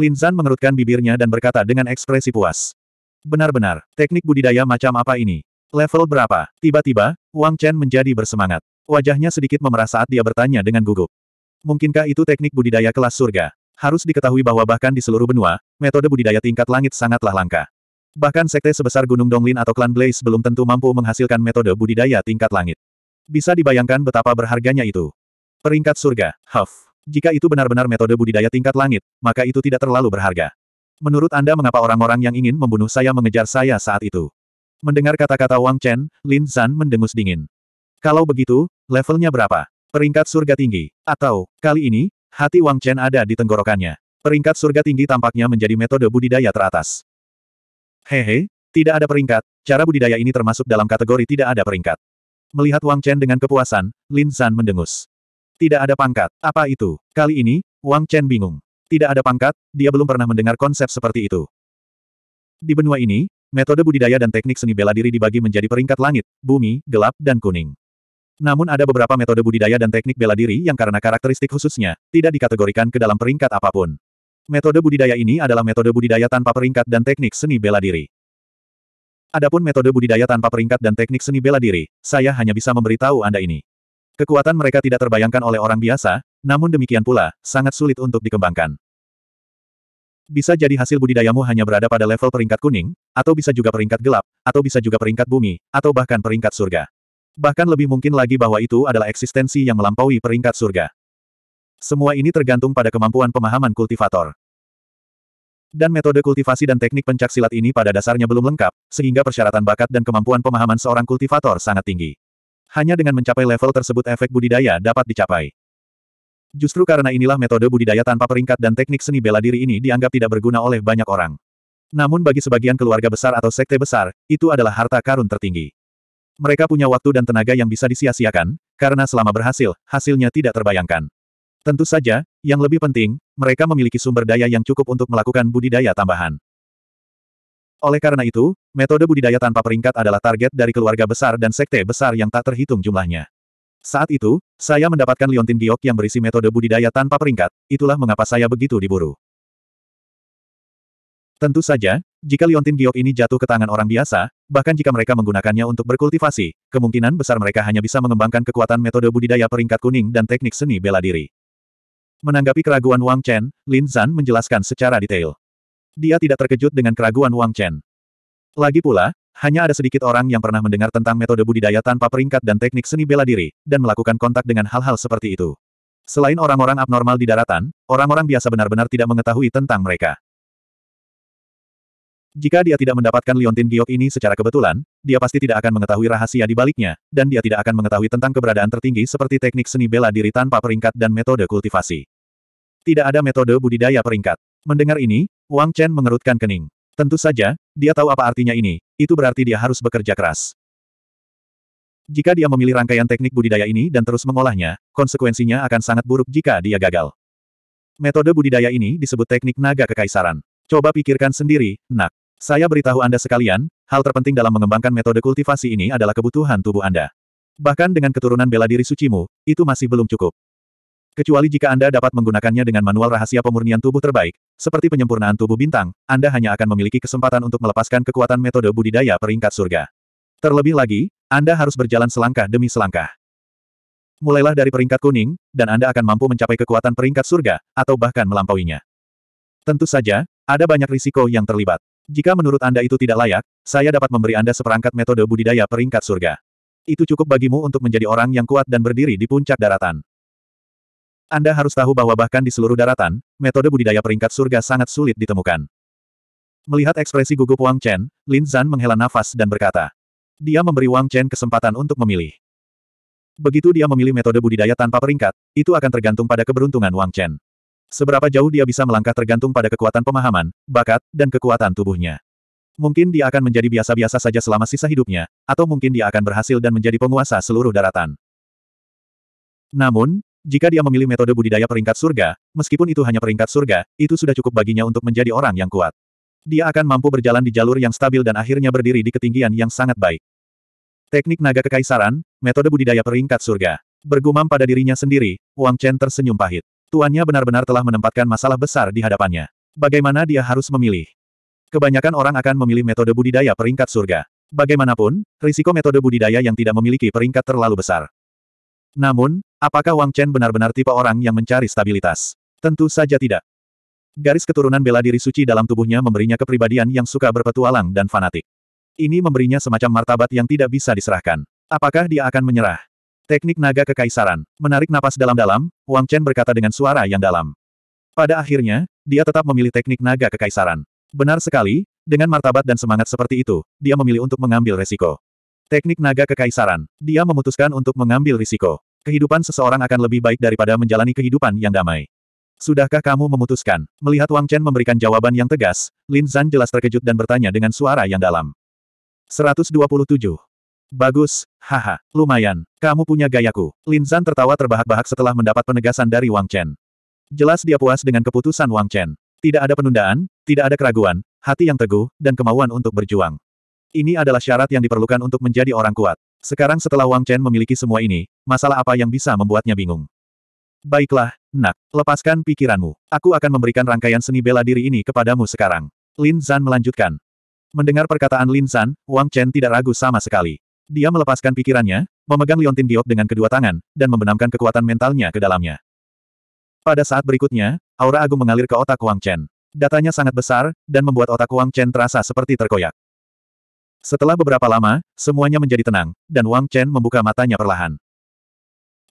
Lin Zan mengerutkan bibirnya dan berkata dengan ekspresi puas. Benar-benar, teknik budidaya macam apa ini? Level berapa? Tiba-tiba, Wang Chen menjadi bersemangat. Wajahnya sedikit memerah saat dia bertanya dengan gugup. Mungkinkah itu teknik budidaya kelas surga? Harus diketahui bahwa bahkan di seluruh benua, metode budidaya tingkat langit sangatlah langka. Bahkan sekte sebesar Gunung Donglin atau klan Blaze belum tentu mampu menghasilkan metode budidaya tingkat langit. Bisa dibayangkan betapa berharganya itu. Peringkat surga, Huff. Jika itu benar-benar metode budidaya tingkat langit, maka itu tidak terlalu berharga. Menurut Anda mengapa orang-orang yang ingin membunuh saya mengejar saya saat itu? Mendengar kata-kata Wang Chen, Lin Zan mendengus dingin. Kalau begitu, levelnya berapa? Peringkat surga tinggi. Atau, kali ini, hati Wang Chen ada di tenggorokannya. Peringkat surga tinggi tampaknya menjadi metode budidaya teratas. Hehe, tidak ada peringkat, cara budidaya ini termasuk dalam kategori tidak ada peringkat. Melihat Wang Chen dengan kepuasan, Lin Zan mendengus. Tidak ada pangkat. Apa itu? Kali ini, Wang Chen bingung. Tidak ada pangkat, dia belum pernah mendengar konsep seperti itu. Di benua ini, metode budidaya dan teknik seni bela diri dibagi menjadi peringkat langit, bumi, gelap, dan kuning. Namun ada beberapa metode budidaya dan teknik bela diri yang karena karakteristik khususnya, tidak dikategorikan ke dalam peringkat apapun. Metode budidaya ini adalah metode budidaya tanpa peringkat dan teknik seni bela diri. Adapun metode budidaya tanpa peringkat dan teknik seni bela diri, saya hanya bisa memberitahu Anda ini. Kekuatan mereka tidak terbayangkan oleh orang biasa, namun demikian pula, sangat sulit untuk dikembangkan. Bisa jadi hasil budidayamu hanya berada pada level peringkat kuning, atau bisa juga peringkat gelap, atau bisa juga peringkat bumi, atau bahkan peringkat surga. Bahkan lebih mungkin lagi bahwa itu adalah eksistensi yang melampaui peringkat surga. Semua ini tergantung pada kemampuan pemahaman kultivator. Dan metode kultivasi dan teknik pencaksilat ini pada dasarnya belum lengkap, sehingga persyaratan bakat dan kemampuan pemahaman seorang kultivator sangat tinggi. Hanya dengan mencapai level tersebut efek budidaya dapat dicapai. Justru karena inilah metode budidaya tanpa peringkat dan teknik seni bela diri ini dianggap tidak berguna oleh banyak orang. Namun bagi sebagian keluarga besar atau sekte besar, itu adalah harta karun tertinggi. Mereka punya waktu dan tenaga yang bisa disia-siakan, karena selama berhasil, hasilnya tidak terbayangkan. Tentu saja, yang lebih penting, mereka memiliki sumber daya yang cukup untuk melakukan budidaya tambahan. Oleh karena itu, metode budidaya tanpa peringkat adalah target dari keluarga besar dan sekte besar yang tak terhitung jumlahnya. Saat itu, saya mendapatkan liontin giok yang berisi metode budidaya tanpa peringkat, itulah mengapa saya begitu diburu. Tentu saja, jika liontin giok ini jatuh ke tangan orang biasa, bahkan jika mereka menggunakannya untuk berkultivasi, kemungkinan besar mereka hanya bisa mengembangkan kekuatan metode budidaya peringkat kuning dan teknik seni bela diri. Menanggapi keraguan Wang Chen, Lin Zan menjelaskan secara detail dia tidak terkejut dengan keraguan Wang Chen. Lagi pula, hanya ada sedikit orang yang pernah mendengar tentang metode budidaya tanpa peringkat dan teknik seni bela diri, dan melakukan kontak dengan hal-hal seperti itu. Selain orang-orang abnormal di daratan, orang-orang biasa benar-benar tidak mengetahui tentang mereka. Jika dia tidak mendapatkan liontin giok ini secara kebetulan, dia pasti tidak akan mengetahui rahasia di baliknya, dan dia tidak akan mengetahui tentang keberadaan tertinggi seperti teknik seni bela diri tanpa peringkat dan metode kultivasi. Tidak ada metode budidaya peringkat. Mendengar ini, Wang Chen mengerutkan kening. Tentu saja, dia tahu apa artinya ini, itu berarti dia harus bekerja keras. Jika dia memilih rangkaian teknik budidaya ini dan terus mengolahnya, konsekuensinya akan sangat buruk jika dia gagal. Metode budidaya ini disebut teknik naga kekaisaran. Coba pikirkan sendiri, nak. Saya beritahu Anda sekalian, hal terpenting dalam mengembangkan metode kultivasi ini adalah kebutuhan tubuh Anda. Bahkan dengan keturunan bela diri sucimu, itu masih belum cukup. Kecuali jika Anda dapat menggunakannya dengan manual rahasia pemurnian tubuh terbaik, seperti penyempurnaan tubuh bintang, Anda hanya akan memiliki kesempatan untuk melepaskan kekuatan metode budidaya peringkat surga. Terlebih lagi, Anda harus berjalan selangkah demi selangkah. Mulailah dari peringkat kuning, dan Anda akan mampu mencapai kekuatan peringkat surga, atau bahkan melampauinya. Tentu saja, ada banyak risiko yang terlibat. Jika menurut Anda itu tidak layak, saya dapat memberi Anda seperangkat metode budidaya peringkat surga. Itu cukup bagimu untuk menjadi orang yang kuat dan berdiri di puncak daratan. Anda harus tahu bahwa bahkan di seluruh daratan, metode budidaya peringkat surga sangat sulit ditemukan. Melihat ekspresi gugup Wang Chen, Lin Zan menghela nafas dan berkata. Dia memberi Wang Chen kesempatan untuk memilih. Begitu dia memilih metode budidaya tanpa peringkat, itu akan tergantung pada keberuntungan Wang Chen. Seberapa jauh dia bisa melangkah tergantung pada kekuatan pemahaman, bakat, dan kekuatan tubuhnya. Mungkin dia akan menjadi biasa-biasa saja selama sisa hidupnya, atau mungkin dia akan berhasil dan menjadi penguasa seluruh daratan. Namun, jika dia memilih metode budidaya peringkat surga, meskipun itu hanya peringkat surga, itu sudah cukup baginya untuk menjadi orang yang kuat. Dia akan mampu berjalan di jalur yang stabil dan akhirnya berdiri di ketinggian yang sangat baik. Teknik naga kekaisaran, metode budidaya peringkat surga. Bergumam pada dirinya sendiri, Wang Chen tersenyum pahit. Tuannya benar-benar telah menempatkan masalah besar di hadapannya. Bagaimana dia harus memilih? Kebanyakan orang akan memilih metode budidaya peringkat surga. Bagaimanapun, risiko metode budidaya yang tidak memiliki peringkat terlalu besar. Namun, Apakah Wang Chen benar-benar tipe orang yang mencari stabilitas? Tentu saja tidak. Garis keturunan bela diri suci dalam tubuhnya memberinya kepribadian yang suka berpetualang dan fanatik. Ini memberinya semacam martabat yang tidak bisa diserahkan. Apakah dia akan menyerah? Teknik naga kekaisaran. Menarik napas dalam-dalam, Wang Chen berkata dengan suara yang dalam. Pada akhirnya, dia tetap memilih teknik naga kekaisaran. Benar sekali, dengan martabat dan semangat seperti itu, dia memilih untuk mengambil resiko. Teknik naga kekaisaran. Dia memutuskan untuk mengambil risiko. Kehidupan seseorang akan lebih baik daripada menjalani kehidupan yang damai. Sudahkah kamu memutuskan? Melihat Wang Chen memberikan jawaban yang tegas, Lin Zhan jelas terkejut dan bertanya dengan suara yang dalam. 127. Bagus, haha, lumayan, kamu punya gayaku. Lin Zhan tertawa terbahak-bahak setelah mendapat penegasan dari Wang Chen. Jelas dia puas dengan keputusan Wang Chen. Tidak ada penundaan, tidak ada keraguan, hati yang teguh, dan kemauan untuk berjuang. Ini adalah syarat yang diperlukan untuk menjadi orang kuat. Sekarang setelah Wang Chen memiliki semua ini, masalah apa yang bisa membuatnya bingung? Baiklah, nak, lepaskan pikiranmu. Aku akan memberikan rangkaian seni bela diri ini kepadamu sekarang. Lin Zan melanjutkan. Mendengar perkataan Lin Zan, Wang Chen tidak ragu sama sekali. Dia melepaskan pikirannya, memegang liontin giok dengan kedua tangan, dan membenamkan kekuatan mentalnya ke dalamnya. Pada saat berikutnya, aura agung mengalir ke otak Wang Chen. Datanya sangat besar, dan membuat otak Wang Chen terasa seperti terkoyak. Setelah beberapa lama, semuanya menjadi tenang, dan Wang Chen membuka matanya perlahan.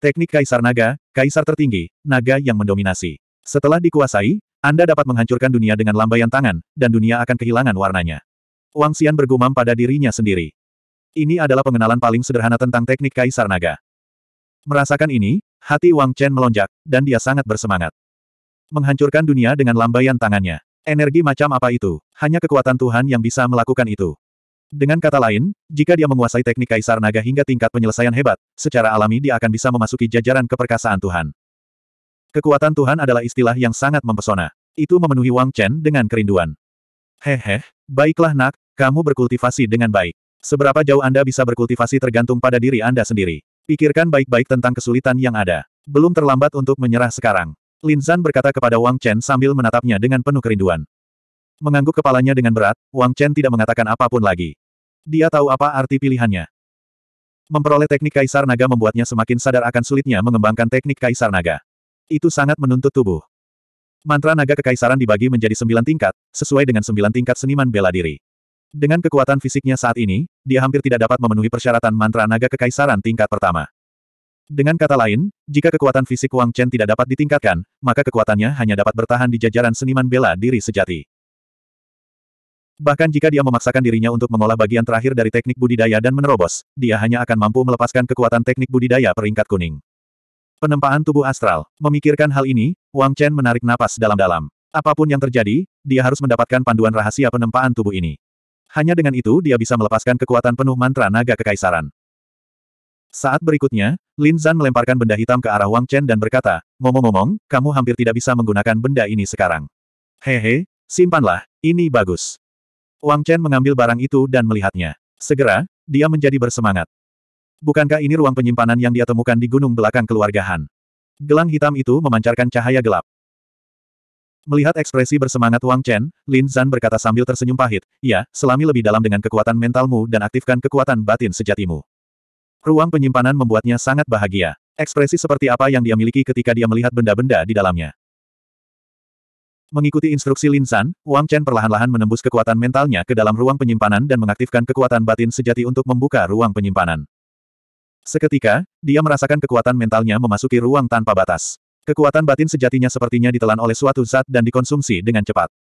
Teknik Kaisar Naga, Kaisar tertinggi, naga yang mendominasi. Setelah dikuasai, Anda dapat menghancurkan dunia dengan lambaian tangan, dan dunia akan kehilangan warnanya. Wang Xian bergumam pada dirinya sendiri. Ini adalah pengenalan paling sederhana tentang teknik Kaisar Naga. Merasakan ini, hati Wang Chen melonjak, dan dia sangat bersemangat. Menghancurkan dunia dengan lambaian tangannya. Energi macam apa itu? Hanya kekuatan Tuhan yang bisa melakukan itu. Dengan kata lain, jika dia menguasai teknik kaisar naga hingga tingkat penyelesaian hebat, secara alami dia akan bisa memasuki jajaran keperkasaan Tuhan. Kekuatan Tuhan adalah istilah yang sangat mempesona. Itu memenuhi Wang Chen dengan kerinduan. Hehe, baiklah nak, kamu berkultivasi dengan baik. Seberapa jauh Anda bisa berkultivasi tergantung pada diri Anda sendiri. Pikirkan baik-baik tentang kesulitan yang ada. Belum terlambat untuk menyerah sekarang. Lin Zhan berkata kepada Wang Chen sambil menatapnya dengan penuh kerinduan. Mengangguk kepalanya dengan berat, Wang Chen tidak mengatakan apapun lagi. Dia tahu apa arti pilihannya. Memperoleh teknik Kaisar Naga membuatnya semakin sadar akan sulitnya mengembangkan teknik Kaisar Naga. Itu sangat menuntut tubuh. Mantra naga kekaisaran dibagi menjadi sembilan tingkat, sesuai dengan sembilan tingkat seniman bela diri. Dengan kekuatan fisiknya saat ini, dia hampir tidak dapat memenuhi persyaratan mantra naga kekaisaran tingkat pertama. Dengan kata lain, jika kekuatan fisik Wang Chen tidak dapat ditingkatkan, maka kekuatannya hanya dapat bertahan di jajaran seniman bela diri sejati. Bahkan jika dia memaksakan dirinya untuk mengolah bagian terakhir dari teknik budidaya dan menerobos, dia hanya akan mampu melepaskan kekuatan teknik budidaya peringkat kuning. Penempaan tubuh astral. Memikirkan hal ini, Wang Chen menarik napas dalam-dalam. Apapun yang terjadi, dia harus mendapatkan panduan rahasia penempaan tubuh ini. Hanya dengan itu dia bisa melepaskan kekuatan penuh mantra naga kekaisaran. Saat berikutnya, Lin Zan melemparkan benda hitam ke arah Wang Chen dan berkata, Ngomong-ngomong, kamu hampir tidak bisa menggunakan benda ini sekarang. Hehe, simpanlah, ini bagus. Wang Chen mengambil barang itu dan melihatnya. Segera, dia menjadi bersemangat. Bukankah ini ruang penyimpanan yang dia temukan di gunung belakang keluarga Han? Gelang hitam itu memancarkan cahaya gelap. Melihat ekspresi bersemangat Wang Chen, Lin Zan berkata sambil tersenyum pahit, Ya, selami lebih dalam dengan kekuatan mentalmu dan aktifkan kekuatan batin sejatimu. Ruang penyimpanan membuatnya sangat bahagia. Ekspresi seperti apa yang dia miliki ketika dia melihat benda-benda di dalamnya. Mengikuti instruksi Lin San, Wang Chen perlahan-lahan menembus kekuatan mentalnya ke dalam ruang penyimpanan dan mengaktifkan kekuatan batin sejati untuk membuka ruang penyimpanan. Seketika, dia merasakan kekuatan mentalnya memasuki ruang tanpa batas. Kekuatan batin sejatinya sepertinya ditelan oleh suatu zat dan dikonsumsi dengan cepat.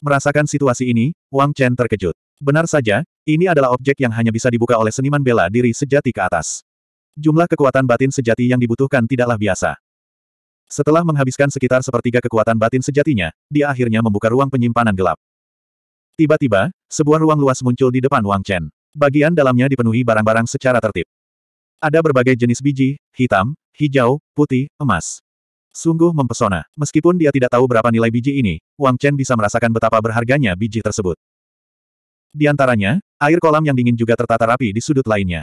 Merasakan situasi ini, Wang Chen terkejut. Benar saja, ini adalah objek yang hanya bisa dibuka oleh seniman bela diri sejati ke atas. Jumlah kekuatan batin sejati yang dibutuhkan tidaklah biasa. Setelah menghabiskan sekitar sepertiga kekuatan batin sejatinya, dia akhirnya membuka ruang penyimpanan gelap. Tiba-tiba, sebuah ruang luas muncul di depan Wang Chen. Bagian dalamnya dipenuhi barang-barang secara tertib. Ada berbagai jenis biji, hitam, hijau, putih, emas. Sungguh mempesona. Meskipun dia tidak tahu berapa nilai biji ini, Wang Chen bisa merasakan betapa berharganya biji tersebut. Di antaranya, air kolam yang dingin juga tertata rapi di sudut lainnya.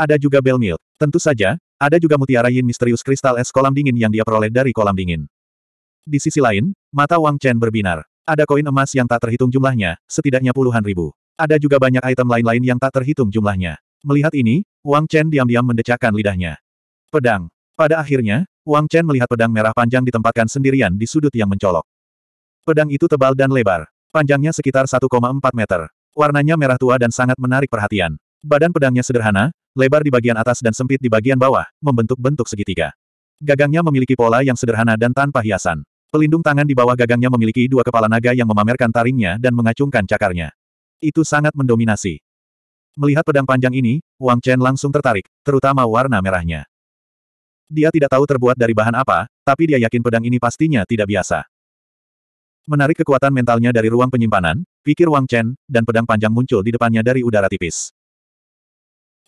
Ada juga bel milk. Tentu saja, ada juga mutiara yin misterius kristal es kolam dingin yang dia peroleh dari kolam dingin. Di sisi lain, mata Wang Chen berbinar. Ada koin emas yang tak terhitung jumlahnya, setidaknya puluhan ribu. Ada juga banyak item lain-lain yang tak terhitung jumlahnya. Melihat ini, Wang Chen diam-diam mendecakkan lidahnya. Pedang. Pada akhirnya, Wang Chen melihat pedang merah panjang ditempatkan sendirian di sudut yang mencolok. Pedang itu tebal dan lebar. Panjangnya sekitar 1,4 meter. Warnanya merah tua dan sangat menarik perhatian. Badan pedangnya sederhana, lebar di bagian atas dan sempit di bagian bawah, membentuk bentuk segitiga. Gagangnya memiliki pola yang sederhana dan tanpa hiasan. Pelindung tangan di bawah gagangnya memiliki dua kepala naga yang memamerkan taringnya dan mengacungkan cakarnya. Itu sangat mendominasi. Melihat pedang panjang ini, Wang Chen langsung tertarik, terutama warna merahnya. Dia tidak tahu terbuat dari bahan apa, tapi dia yakin pedang ini pastinya tidak biasa. Menarik kekuatan mentalnya dari ruang penyimpanan, pikir Wang Chen, dan pedang panjang muncul di depannya dari udara tipis.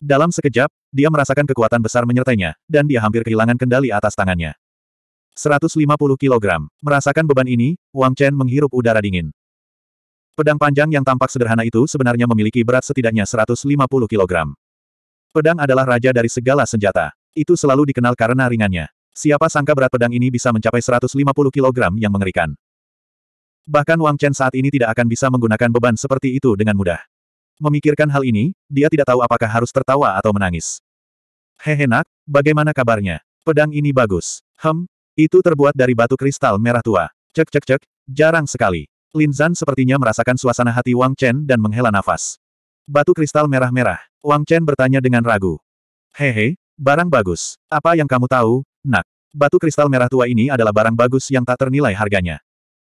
Dalam sekejap, dia merasakan kekuatan besar menyertainya, dan dia hampir kehilangan kendali atas tangannya. 150 kg. Merasakan beban ini, Wang Chen menghirup udara dingin. Pedang panjang yang tampak sederhana itu sebenarnya memiliki berat setidaknya 150 kg. Pedang adalah raja dari segala senjata. Itu selalu dikenal karena ringannya. Siapa sangka berat pedang ini bisa mencapai 150 kg yang mengerikan. Bahkan Wang Chen saat ini tidak akan bisa menggunakan beban seperti itu dengan mudah. Memikirkan hal ini, dia tidak tahu apakah harus tertawa atau menangis. Hehe nak, bagaimana kabarnya? Pedang ini bagus. Hem, itu terbuat dari batu kristal merah tua. Cek cek cek, jarang sekali. Lin Zan sepertinya merasakan suasana hati Wang Chen dan menghela nafas. Batu kristal merah-merah. Wang Chen bertanya dengan ragu. Hehe, barang bagus. Apa yang kamu tahu, nak? Batu kristal merah tua ini adalah barang bagus yang tak ternilai harganya.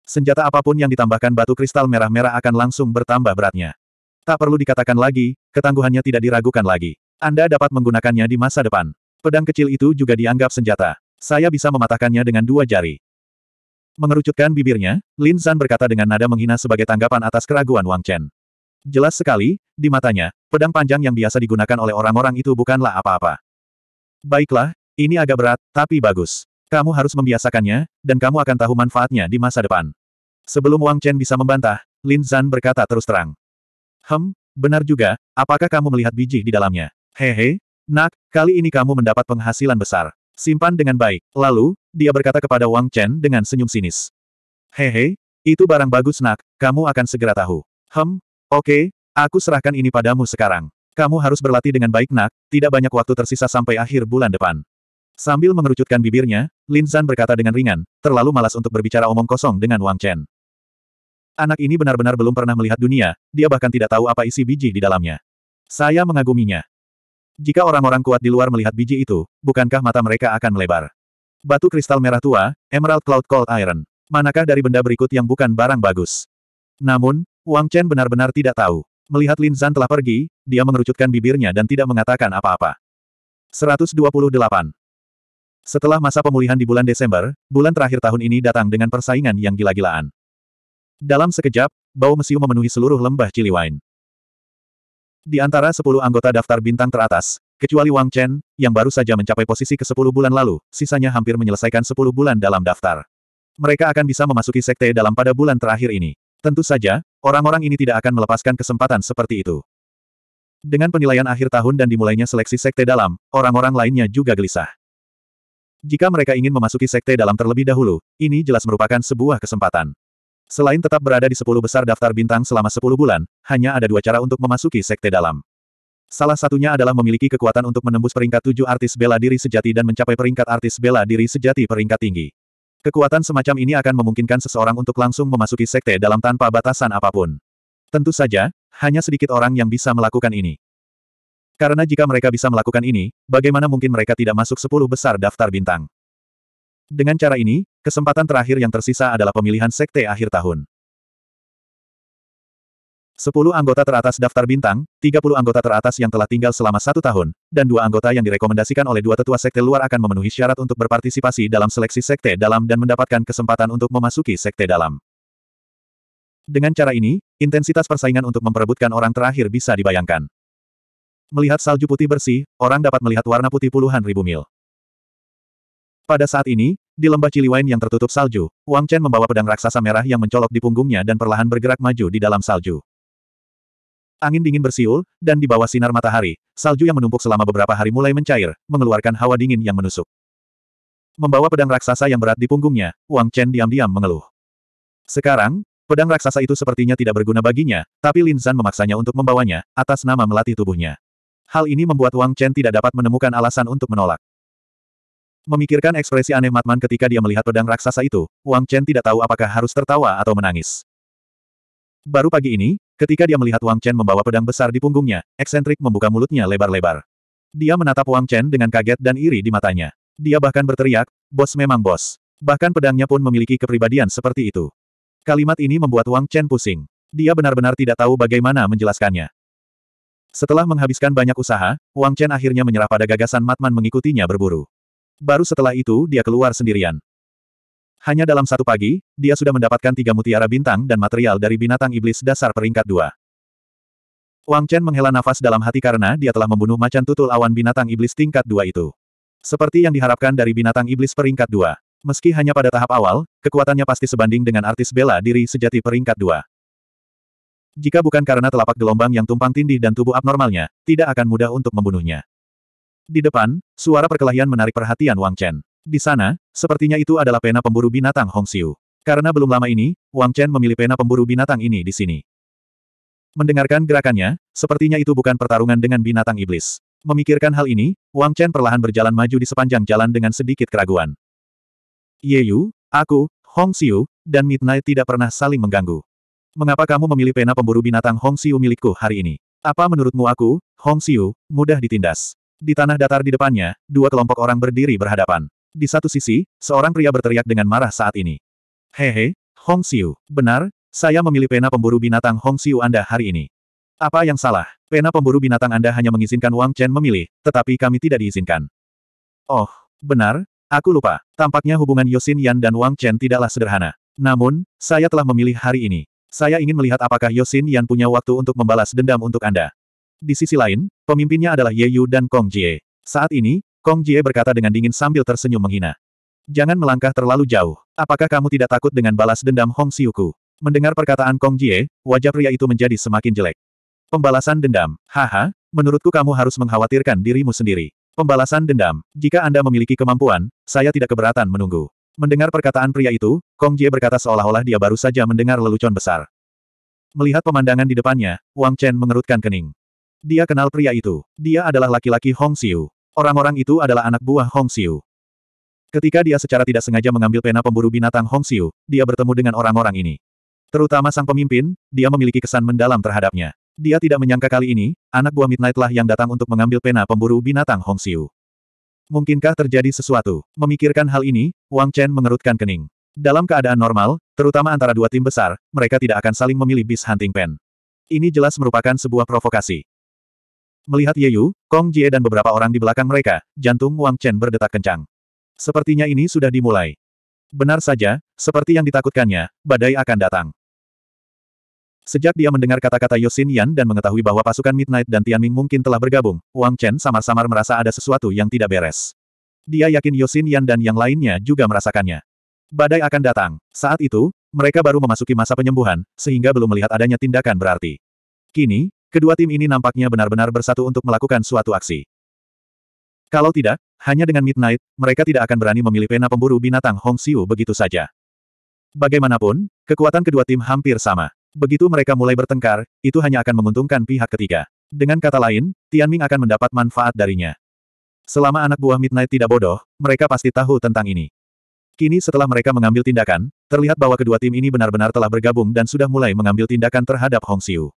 Senjata apapun yang ditambahkan batu kristal merah-merah akan langsung bertambah beratnya. Tak perlu dikatakan lagi, ketangguhannya tidak diragukan lagi. Anda dapat menggunakannya di masa depan. Pedang kecil itu juga dianggap senjata. Saya bisa mematahkannya dengan dua jari. Mengerucutkan bibirnya, Lin Zhan berkata dengan nada menghina sebagai tanggapan atas keraguan Wang Chen. Jelas sekali, di matanya, pedang panjang yang biasa digunakan oleh orang-orang itu bukanlah apa-apa. Baiklah, ini agak berat, tapi bagus. Kamu harus membiasakannya, dan kamu akan tahu manfaatnya di masa depan. Sebelum Wang Chen bisa membantah, Lin Zhan berkata terus terang. Hem, benar juga, apakah kamu melihat biji di dalamnya? Hehe, nak, kali ini kamu mendapat penghasilan besar. Simpan dengan baik. Lalu, dia berkata kepada Wang Chen dengan senyum sinis. Hehe, itu barang bagus nak, kamu akan segera tahu. Hem, oke, okay, aku serahkan ini padamu sekarang. Kamu harus berlatih dengan baik nak, tidak banyak waktu tersisa sampai akhir bulan depan. Sambil mengerucutkan bibirnya, Lin Zan berkata dengan ringan, terlalu malas untuk berbicara omong kosong dengan Wang Chen. Anak ini benar-benar belum pernah melihat dunia, dia bahkan tidak tahu apa isi biji di dalamnya. Saya mengaguminya. Jika orang-orang kuat di luar melihat biji itu, bukankah mata mereka akan melebar? Batu kristal merah tua, Emerald Cloud Cold Iron. Manakah dari benda berikut yang bukan barang bagus? Namun, Wang Chen benar-benar tidak tahu. Melihat Lin Zan telah pergi, dia mengerucutkan bibirnya dan tidak mengatakan apa-apa. 128. Setelah masa pemulihan di bulan Desember, bulan terakhir tahun ini datang dengan persaingan yang gila-gilaan. Dalam sekejap, bau mesiu memenuhi seluruh lembah Ciliwain. Di antara sepuluh anggota daftar bintang teratas, kecuali Wang Chen, yang baru saja mencapai posisi ke sepuluh bulan lalu, sisanya hampir menyelesaikan sepuluh bulan dalam daftar. Mereka akan bisa memasuki sekte dalam pada bulan terakhir ini. Tentu saja, orang-orang ini tidak akan melepaskan kesempatan seperti itu. Dengan penilaian akhir tahun dan dimulainya seleksi sekte dalam, orang-orang lainnya juga gelisah. Jika mereka ingin memasuki sekte dalam terlebih dahulu, ini jelas merupakan sebuah kesempatan. Selain tetap berada di sepuluh besar daftar bintang selama sepuluh bulan, hanya ada dua cara untuk memasuki sekte dalam. Salah satunya adalah memiliki kekuatan untuk menembus peringkat tujuh artis bela diri sejati dan mencapai peringkat artis bela diri sejati peringkat tinggi. Kekuatan semacam ini akan memungkinkan seseorang untuk langsung memasuki sekte dalam tanpa batasan apapun. Tentu saja, hanya sedikit orang yang bisa melakukan ini. Karena jika mereka bisa melakukan ini, bagaimana mungkin mereka tidak masuk sepuluh besar daftar bintang? Dengan cara ini, Kesempatan terakhir yang tersisa adalah pemilihan sekte akhir tahun. 10 anggota teratas daftar bintang, 30 anggota teratas yang telah tinggal selama satu tahun, dan dua anggota yang direkomendasikan oleh dua tetua sekte luar akan memenuhi syarat untuk berpartisipasi dalam seleksi sekte dalam dan mendapatkan kesempatan untuk memasuki sekte dalam. Dengan cara ini, intensitas persaingan untuk memperebutkan orang terakhir bisa dibayangkan. Melihat salju putih bersih, orang dapat melihat warna putih puluhan ribu mil. Pada saat ini, di lembah Ciliwain yang tertutup salju, Wang Chen membawa pedang raksasa merah yang mencolok di punggungnya dan perlahan bergerak maju di dalam salju. Angin dingin bersiul, dan di bawah sinar matahari, salju yang menumpuk selama beberapa hari mulai mencair, mengeluarkan hawa dingin yang menusuk. Membawa pedang raksasa yang berat di punggungnya, Wang Chen diam-diam mengeluh. Sekarang, pedang raksasa itu sepertinya tidak berguna baginya, tapi Lin Zan memaksanya untuk membawanya, atas nama melatih tubuhnya. Hal ini membuat Wang Chen tidak dapat menemukan alasan untuk menolak. Memikirkan ekspresi aneh Matman ketika dia melihat pedang raksasa itu, Wang Chen tidak tahu apakah harus tertawa atau menangis. Baru pagi ini, ketika dia melihat Wang Chen membawa pedang besar di punggungnya, eksentrik membuka mulutnya lebar-lebar. Dia menatap Wang Chen dengan kaget dan iri di matanya. Dia bahkan berteriak, bos memang bos. Bahkan pedangnya pun memiliki kepribadian seperti itu. Kalimat ini membuat Wang Chen pusing. Dia benar-benar tidak tahu bagaimana menjelaskannya. Setelah menghabiskan banyak usaha, Wang Chen akhirnya menyerah pada gagasan Matman mengikutinya berburu. Baru setelah itu dia keluar sendirian. Hanya dalam satu pagi, dia sudah mendapatkan tiga mutiara bintang dan material dari binatang iblis dasar peringkat dua. Wang Chen menghela nafas dalam hati karena dia telah membunuh macan tutul awan binatang iblis tingkat dua itu. Seperti yang diharapkan dari binatang iblis peringkat dua. Meski hanya pada tahap awal, kekuatannya pasti sebanding dengan artis bela diri sejati peringkat dua. Jika bukan karena telapak gelombang yang tumpang tindih dan tubuh abnormalnya, tidak akan mudah untuk membunuhnya. Di depan, suara perkelahian menarik perhatian Wang Chen. Di sana, sepertinya itu adalah pena pemburu binatang Hong Xiu. Karena belum lama ini, Wang Chen memilih pena pemburu binatang ini di sini. Mendengarkan gerakannya, sepertinya itu bukan pertarungan dengan binatang iblis. Memikirkan hal ini, Wang Chen perlahan berjalan maju di sepanjang jalan dengan sedikit keraguan. Ye Yu, aku, Hong Xiu, dan Midnight tidak pernah saling mengganggu. Mengapa kamu memilih pena pemburu binatang Hong Xiu milikku hari ini? Apa menurutmu aku, Hong Xiu, mudah ditindas? Di tanah datar di depannya, dua kelompok orang berdiri berhadapan. Di satu sisi, seorang pria berteriak dengan marah saat ini. Hehe, Hong Xiu, benar, saya memilih pena pemburu binatang Hong Xiu Anda hari ini. Apa yang salah? Pena pemburu binatang Anda hanya mengizinkan Wang Chen memilih, tetapi kami tidak diizinkan. Oh, benar, aku lupa. Tampaknya hubungan Yosin Yan dan Wang Chen tidaklah sederhana. Namun, saya telah memilih hari ini. Saya ingin melihat apakah Yosin Yan punya waktu untuk membalas dendam untuk Anda. Di sisi lain, pemimpinnya adalah Ye Yu dan Kong Jie. Saat ini, Kong Jie berkata dengan dingin sambil tersenyum menghina. Jangan melangkah terlalu jauh. Apakah kamu tidak takut dengan balas dendam Hong Siuku? Mendengar perkataan Kong Jie, wajah pria itu menjadi semakin jelek. Pembalasan dendam. Haha, menurutku kamu harus mengkhawatirkan dirimu sendiri. Pembalasan dendam. Jika Anda memiliki kemampuan, saya tidak keberatan menunggu. Mendengar perkataan pria itu, Kong Jie berkata seolah-olah dia baru saja mendengar lelucon besar. Melihat pemandangan di depannya, Wang Chen mengerutkan kening. Dia kenal pria itu. Dia adalah laki-laki Hong Xiu. Orang-orang itu adalah anak buah Hong Xiu. Ketika dia secara tidak sengaja mengambil pena pemburu binatang Hong Xiu, dia bertemu dengan orang-orang ini. Terutama sang pemimpin, dia memiliki kesan mendalam terhadapnya. Dia tidak menyangka kali ini, anak buah Midnight lah yang datang untuk mengambil pena pemburu binatang Hong Xiu. Mungkinkah terjadi sesuatu? Memikirkan hal ini, Wang Chen mengerutkan kening. Dalam keadaan normal, terutama antara dua tim besar, mereka tidak akan saling memilih bis hunting pen. Ini jelas merupakan sebuah provokasi. Melihat Ye Yu, Kong Jie dan beberapa orang di belakang mereka, jantung Wang Chen berdetak kencang. Sepertinya ini sudah dimulai. Benar saja, seperti yang ditakutkannya, badai akan datang. Sejak dia mendengar kata-kata Yosin Yan dan mengetahui bahwa pasukan Midnight dan Tianming mungkin telah bergabung, Wang Chen samar-samar merasa ada sesuatu yang tidak beres. Dia yakin Yosin Yan dan yang lainnya juga merasakannya. Badai akan datang. Saat itu, mereka baru memasuki masa penyembuhan, sehingga belum melihat adanya tindakan berarti. Kini, Kedua tim ini nampaknya benar-benar bersatu untuk melakukan suatu aksi. Kalau tidak, hanya dengan Midnight, mereka tidak akan berani memilih pena pemburu binatang Hong Xiu begitu saja. Bagaimanapun, kekuatan kedua tim hampir sama. Begitu mereka mulai bertengkar, itu hanya akan menguntungkan pihak ketiga. Dengan kata lain, Tianming akan mendapat manfaat darinya. Selama anak buah Midnight tidak bodoh, mereka pasti tahu tentang ini. Kini setelah mereka mengambil tindakan, terlihat bahwa kedua tim ini benar-benar telah bergabung dan sudah mulai mengambil tindakan terhadap Hong Xiu.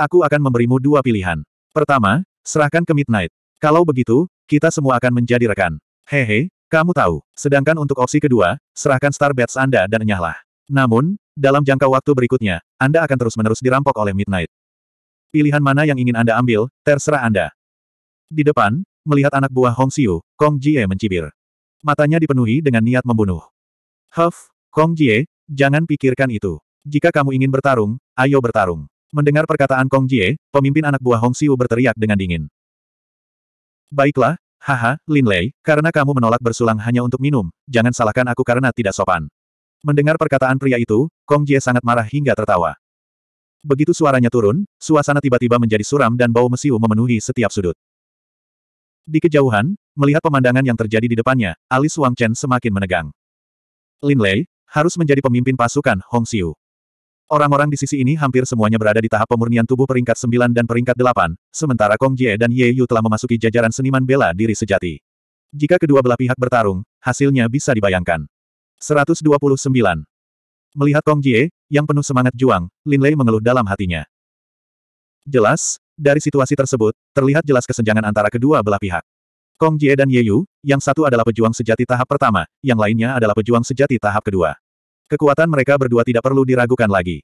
Aku akan memberimu dua pilihan. Pertama, serahkan ke Midnight. Kalau begitu, kita semua akan menjadi rekan. Hehe, kamu tahu. Sedangkan untuk opsi kedua, serahkan Starbats Anda dan enyahlah. Namun, dalam jangka waktu berikutnya, Anda akan terus-menerus dirampok oleh Midnight. Pilihan mana yang ingin Anda ambil, terserah Anda. Di depan, melihat anak buah Hong Xiu, Kong Jie mencibir. Matanya dipenuhi dengan niat membunuh. Huff, Kong Jie, jangan pikirkan itu. Jika kamu ingin bertarung, ayo bertarung. Mendengar perkataan Kong Jie, pemimpin anak buah Hong Xiu berteriak dengan dingin. Baiklah, haha, Lin Lei, karena kamu menolak bersulang hanya untuk minum, jangan salahkan aku karena tidak sopan. Mendengar perkataan pria itu, Kong Jie sangat marah hingga tertawa. Begitu suaranya turun, suasana tiba-tiba menjadi suram dan bau mesiu memenuhi setiap sudut. Di kejauhan, melihat pemandangan yang terjadi di depannya, alis Wang Chen semakin menegang. Lin Lei, harus menjadi pemimpin pasukan Hong Xiu. Orang-orang di sisi ini hampir semuanya berada di tahap pemurnian tubuh peringkat 9 dan peringkat 8, sementara Kong Jie dan Ye Yu telah memasuki jajaran seniman bela diri sejati. Jika kedua belah pihak bertarung, hasilnya bisa dibayangkan. 129. Melihat Kong Jie, yang penuh semangat juang, Lin Lei mengeluh dalam hatinya. Jelas, dari situasi tersebut, terlihat jelas kesenjangan antara kedua belah pihak. Kong Jie dan Ye Yu, yang satu adalah pejuang sejati tahap pertama, yang lainnya adalah pejuang sejati tahap kedua. Kekuatan mereka berdua tidak perlu diragukan lagi.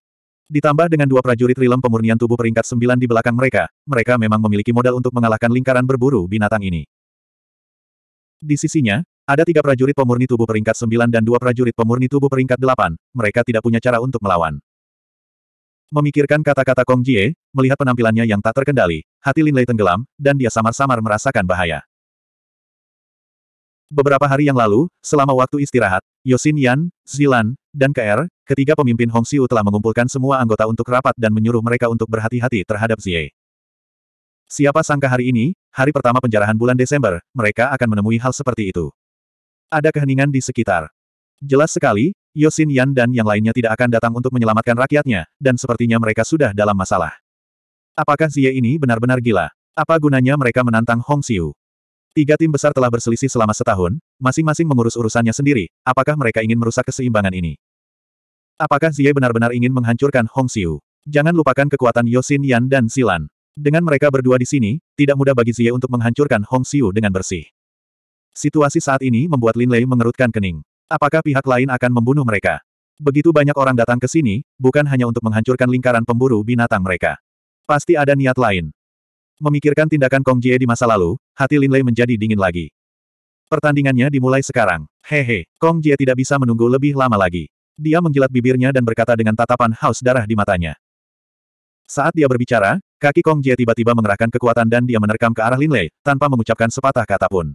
Ditambah dengan dua prajurit rilem pemurnian tubuh peringkat sembilan di belakang mereka, mereka memang memiliki modal untuk mengalahkan lingkaran berburu binatang ini. Di sisinya, ada tiga prajurit pemurni tubuh peringkat sembilan dan dua prajurit pemurni tubuh peringkat delapan. mereka tidak punya cara untuk melawan. Memikirkan kata-kata Kong Jie, melihat penampilannya yang tak terkendali, hati Lin Lei tenggelam, dan dia samar-samar merasakan bahaya. Beberapa hari yang lalu, selama waktu istirahat, Yosin Yan, Zilan, dan KR, ketiga pemimpin Hong Xiu telah mengumpulkan semua anggota untuk rapat dan menyuruh mereka untuk berhati-hati terhadap Xie. Siapa sangka hari ini, hari pertama penjarahan bulan Desember, mereka akan menemui hal seperti itu. Ada keheningan di sekitar. Jelas sekali, Yosin Yan dan yang lainnya tidak akan datang untuk menyelamatkan rakyatnya, dan sepertinya mereka sudah dalam masalah. Apakah Xie ini benar-benar gila? Apa gunanya mereka menantang Hong Xiu? Tiga tim besar telah berselisih selama setahun, masing-masing mengurus urusannya sendiri, apakah mereka ingin merusak keseimbangan ini? Apakah Xie benar-benar ingin menghancurkan Hong Xiu? Jangan lupakan kekuatan Yosin Yan dan Silan. Dengan mereka berdua di sini, tidak mudah bagi Xie untuk menghancurkan Hong Xiu dengan bersih. Situasi saat ini membuat Lin Lei mengerutkan kening. Apakah pihak lain akan membunuh mereka? Begitu banyak orang datang ke sini, bukan hanya untuk menghancurkan lingkaran pemburu binatang mereka. Pasti ada niat lain. Memikirkan tindakan Kong Jie di masa lalu, hati Lin Lei menjadi dingin lagi. Pertandingannya dimulai sekarang. Hehe, Kong Jie tidak bisa menunggu lebih lama lagi. Dia menjilat bibirnya dan berkata dengan tatapan haus darah di matanya. Saat dia berbicara, kaki Kong Jie tiba-tiba mengerahkan kekuatan dan dia menerkam ke arah Lin Lei, tanpa mengucapkan sepatah kata pun.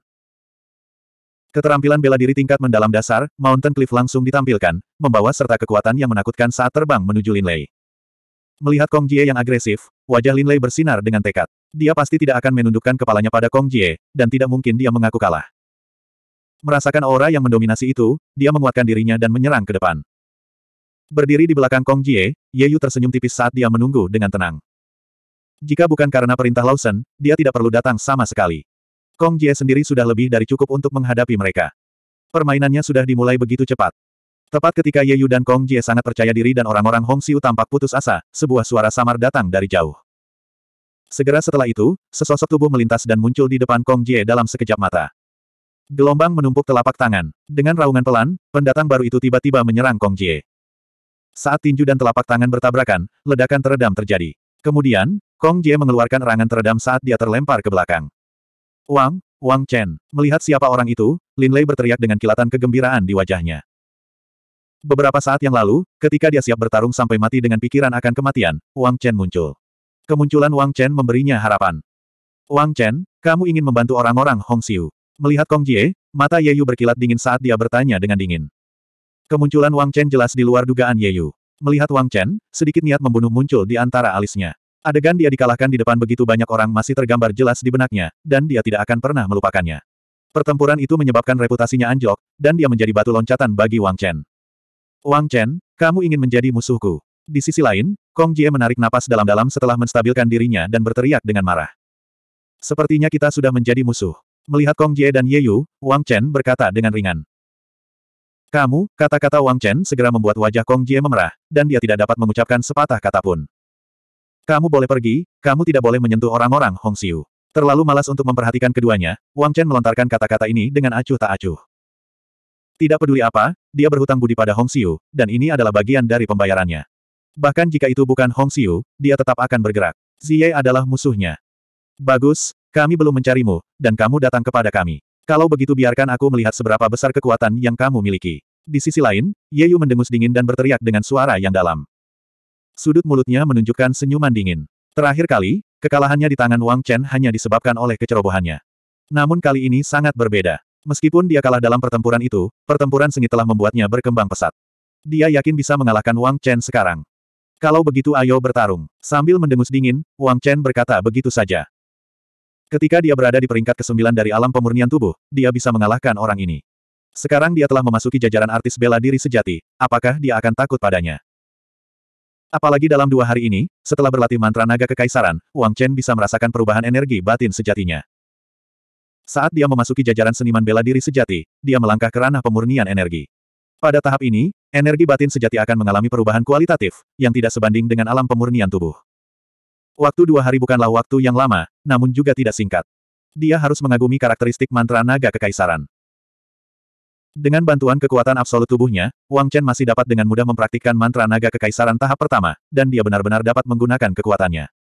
Keterampilan bela diri tingkat mendalam dasar, Mountain Cliff langsung ditampilkan, membawa serta kekuatan yang menakutkan saat terbang menuju Lin Lei. Melihat Kong Jie yang agresif, wajah Lin Lei bersinar dengan tekad. Dia pasti tidak akan menundukkan kepalanya pada Kong Jie, dan tidak mungkin dia mengaku kalah. Merasakan aura yang mendominasi itu, dia menguatkan dirinya dan menyerang ke depan. Berdiri di belakang Kong Jie, Ye Yu tersenyum tipis saat dia menunggu dengan tenang. Jika bukan karena perintah Lawson, dia tidak perlu datang sama sekali. Kong Jie sendiri sudah lebih dari cukup untuk menghadapi mereka. Permainannya sudah dimulai begitu cepat. Tepat ketika Ye Yu dan Kong Jie sangat percaya diri dan orang-orang Hong Xiu tampak putus asa, sebuah suara samar datang dari jauh. Segera setelah itu, sesosok tubuh melintas dan muncul di depan Kong Jie dalam sekejap mata. Gelombang menumpuk telapak tangan. Dengan raungan pelan, pendatang baru itu tiba-tiba menyerang Kong Jie. Saat tinju dan telapak tangan bertabrakan, ledakan teredam terjadi. Kemudian, Kong Jie mengeluarkan erangan teredam saat dia terlempar ke belakang. Wang, Wang Chen, melihat siapa orang itu, Lin Lei berteriak dengan kilatan kegembiraan di wajahnya. Beberapa saat yang lalu, ketika dia siap bertarung sampai mati dengan pikiran akan kematian, Wang Chen muncul. Kemunculan Wang Chen memberinya harapan. Wang Chen, kamu ingin membantu orang-orang Hong Xiu. Melihat Kong Jie, mata Ye Yu berkilat dingin saat dia bertanya dengan dingin. Kemunculan Wang Chen jelas di luar dugaan Ye Yu. Melihat Wang Chen, sedikit niat membunuh muncul di antara alisnya. Adegan dia dikalahkan di depan begitu banyak orang masih tergambar jelas di benaknya, dan dia tidak akan pernah melupakannya. Pertempuran itu menyebabkan reputasinya anjlok, dan dia menjadi batu loncatan bagi Wang Chen. Wang Chen, kamu ingin menjadi musuhku. Di sisi lain, Kong Jie menarik napas dalam-dalam setelah menstabilkan dirinya dan berteriak dengan marah. Sepertinya kita sudah menjadi musuh. Melihat Kong Jie dan Ye Yu, Wang Chen berkata dengan ringan. Kamu, kata-kata Wang Chen segera membuat wajah Kong Jie memerah, dan dia tidak dapat mengucapkan sepatah kata pun. Kamu boleh pergi, kamu tidak boleh menyentuh orang-orang Hong Xiu. Terlalu malas untuk memperhatikan keduanya, Wang Chen melontarkan kata-kata ini dengan acuh tak acuh. Tidak peduli apa, dia berhutang budi pada Hong Xiu, dan ini adalah bagian dari pembayarannya. Bahkan jika itu bukan Hong Xiu, dia tetap akan bergerak. Ziye adalah musuhnya. Bagus, kami belum mencarimu, dan kamu datang kepada kami. Kalau begitu biarkan aku melihat seberapa besar kekuatan yang kamu miliki. Di sisi lain, Ye Yu mendengus dingin dan berteriak dengan suara yang dalam. Sudut mulutnya menunjukkan senyuman dingin. Terakhir kali, kekalahannya di tangan Wang Chen hanya disebabkan oleh kecerobohannya. Namun kali ini sangat berbeda. Meskipun dia kalah dalam pertempuran itu, pertempuran sengit telah membuatnya berkembang pesat. Dia yakin bisa mengalahkan Wang Chen sekarang. Kalau begitu ayo bertarung. Sambil mendengus dingin, Wang Chen berkata begitu saja. Ketika dia berada di peringkat ke-9 dari alam pemurnian tubuh, dia bisa mengalahkan orang ini. Sekarang dia telah memasuki jajaran artis bela diri sejati, apakah dia akan takut padanya? Apalagi dalam dua hari ini, setelah berlatih mantra naga kekaisaran, Wang Chen bisa merasakan perubahan energi batin sejatinya. Saat dia memasuki jajaran seniman bela diri sejati, dia melangkah ke ranah pemurnian energi. Pada tahap ini, energi batin sejati akan mengalami perubahan kualitatif, yang tidak sebanding dengan alam pemurnian tubuh. Waktu dua hari bukanlah waktu yang lama, namun juga tidak singkat. Dia harus mengagumi karakteristik mantra naga kekaisaran. Dengan bantuan kekuatan absolut tubuhnya, Wang Chen masih dapat dengan mudah mempraktikkan mantra naga kekaisaran tahap pertama, dan dia benar-benar dapat menggunakan kekuatannya.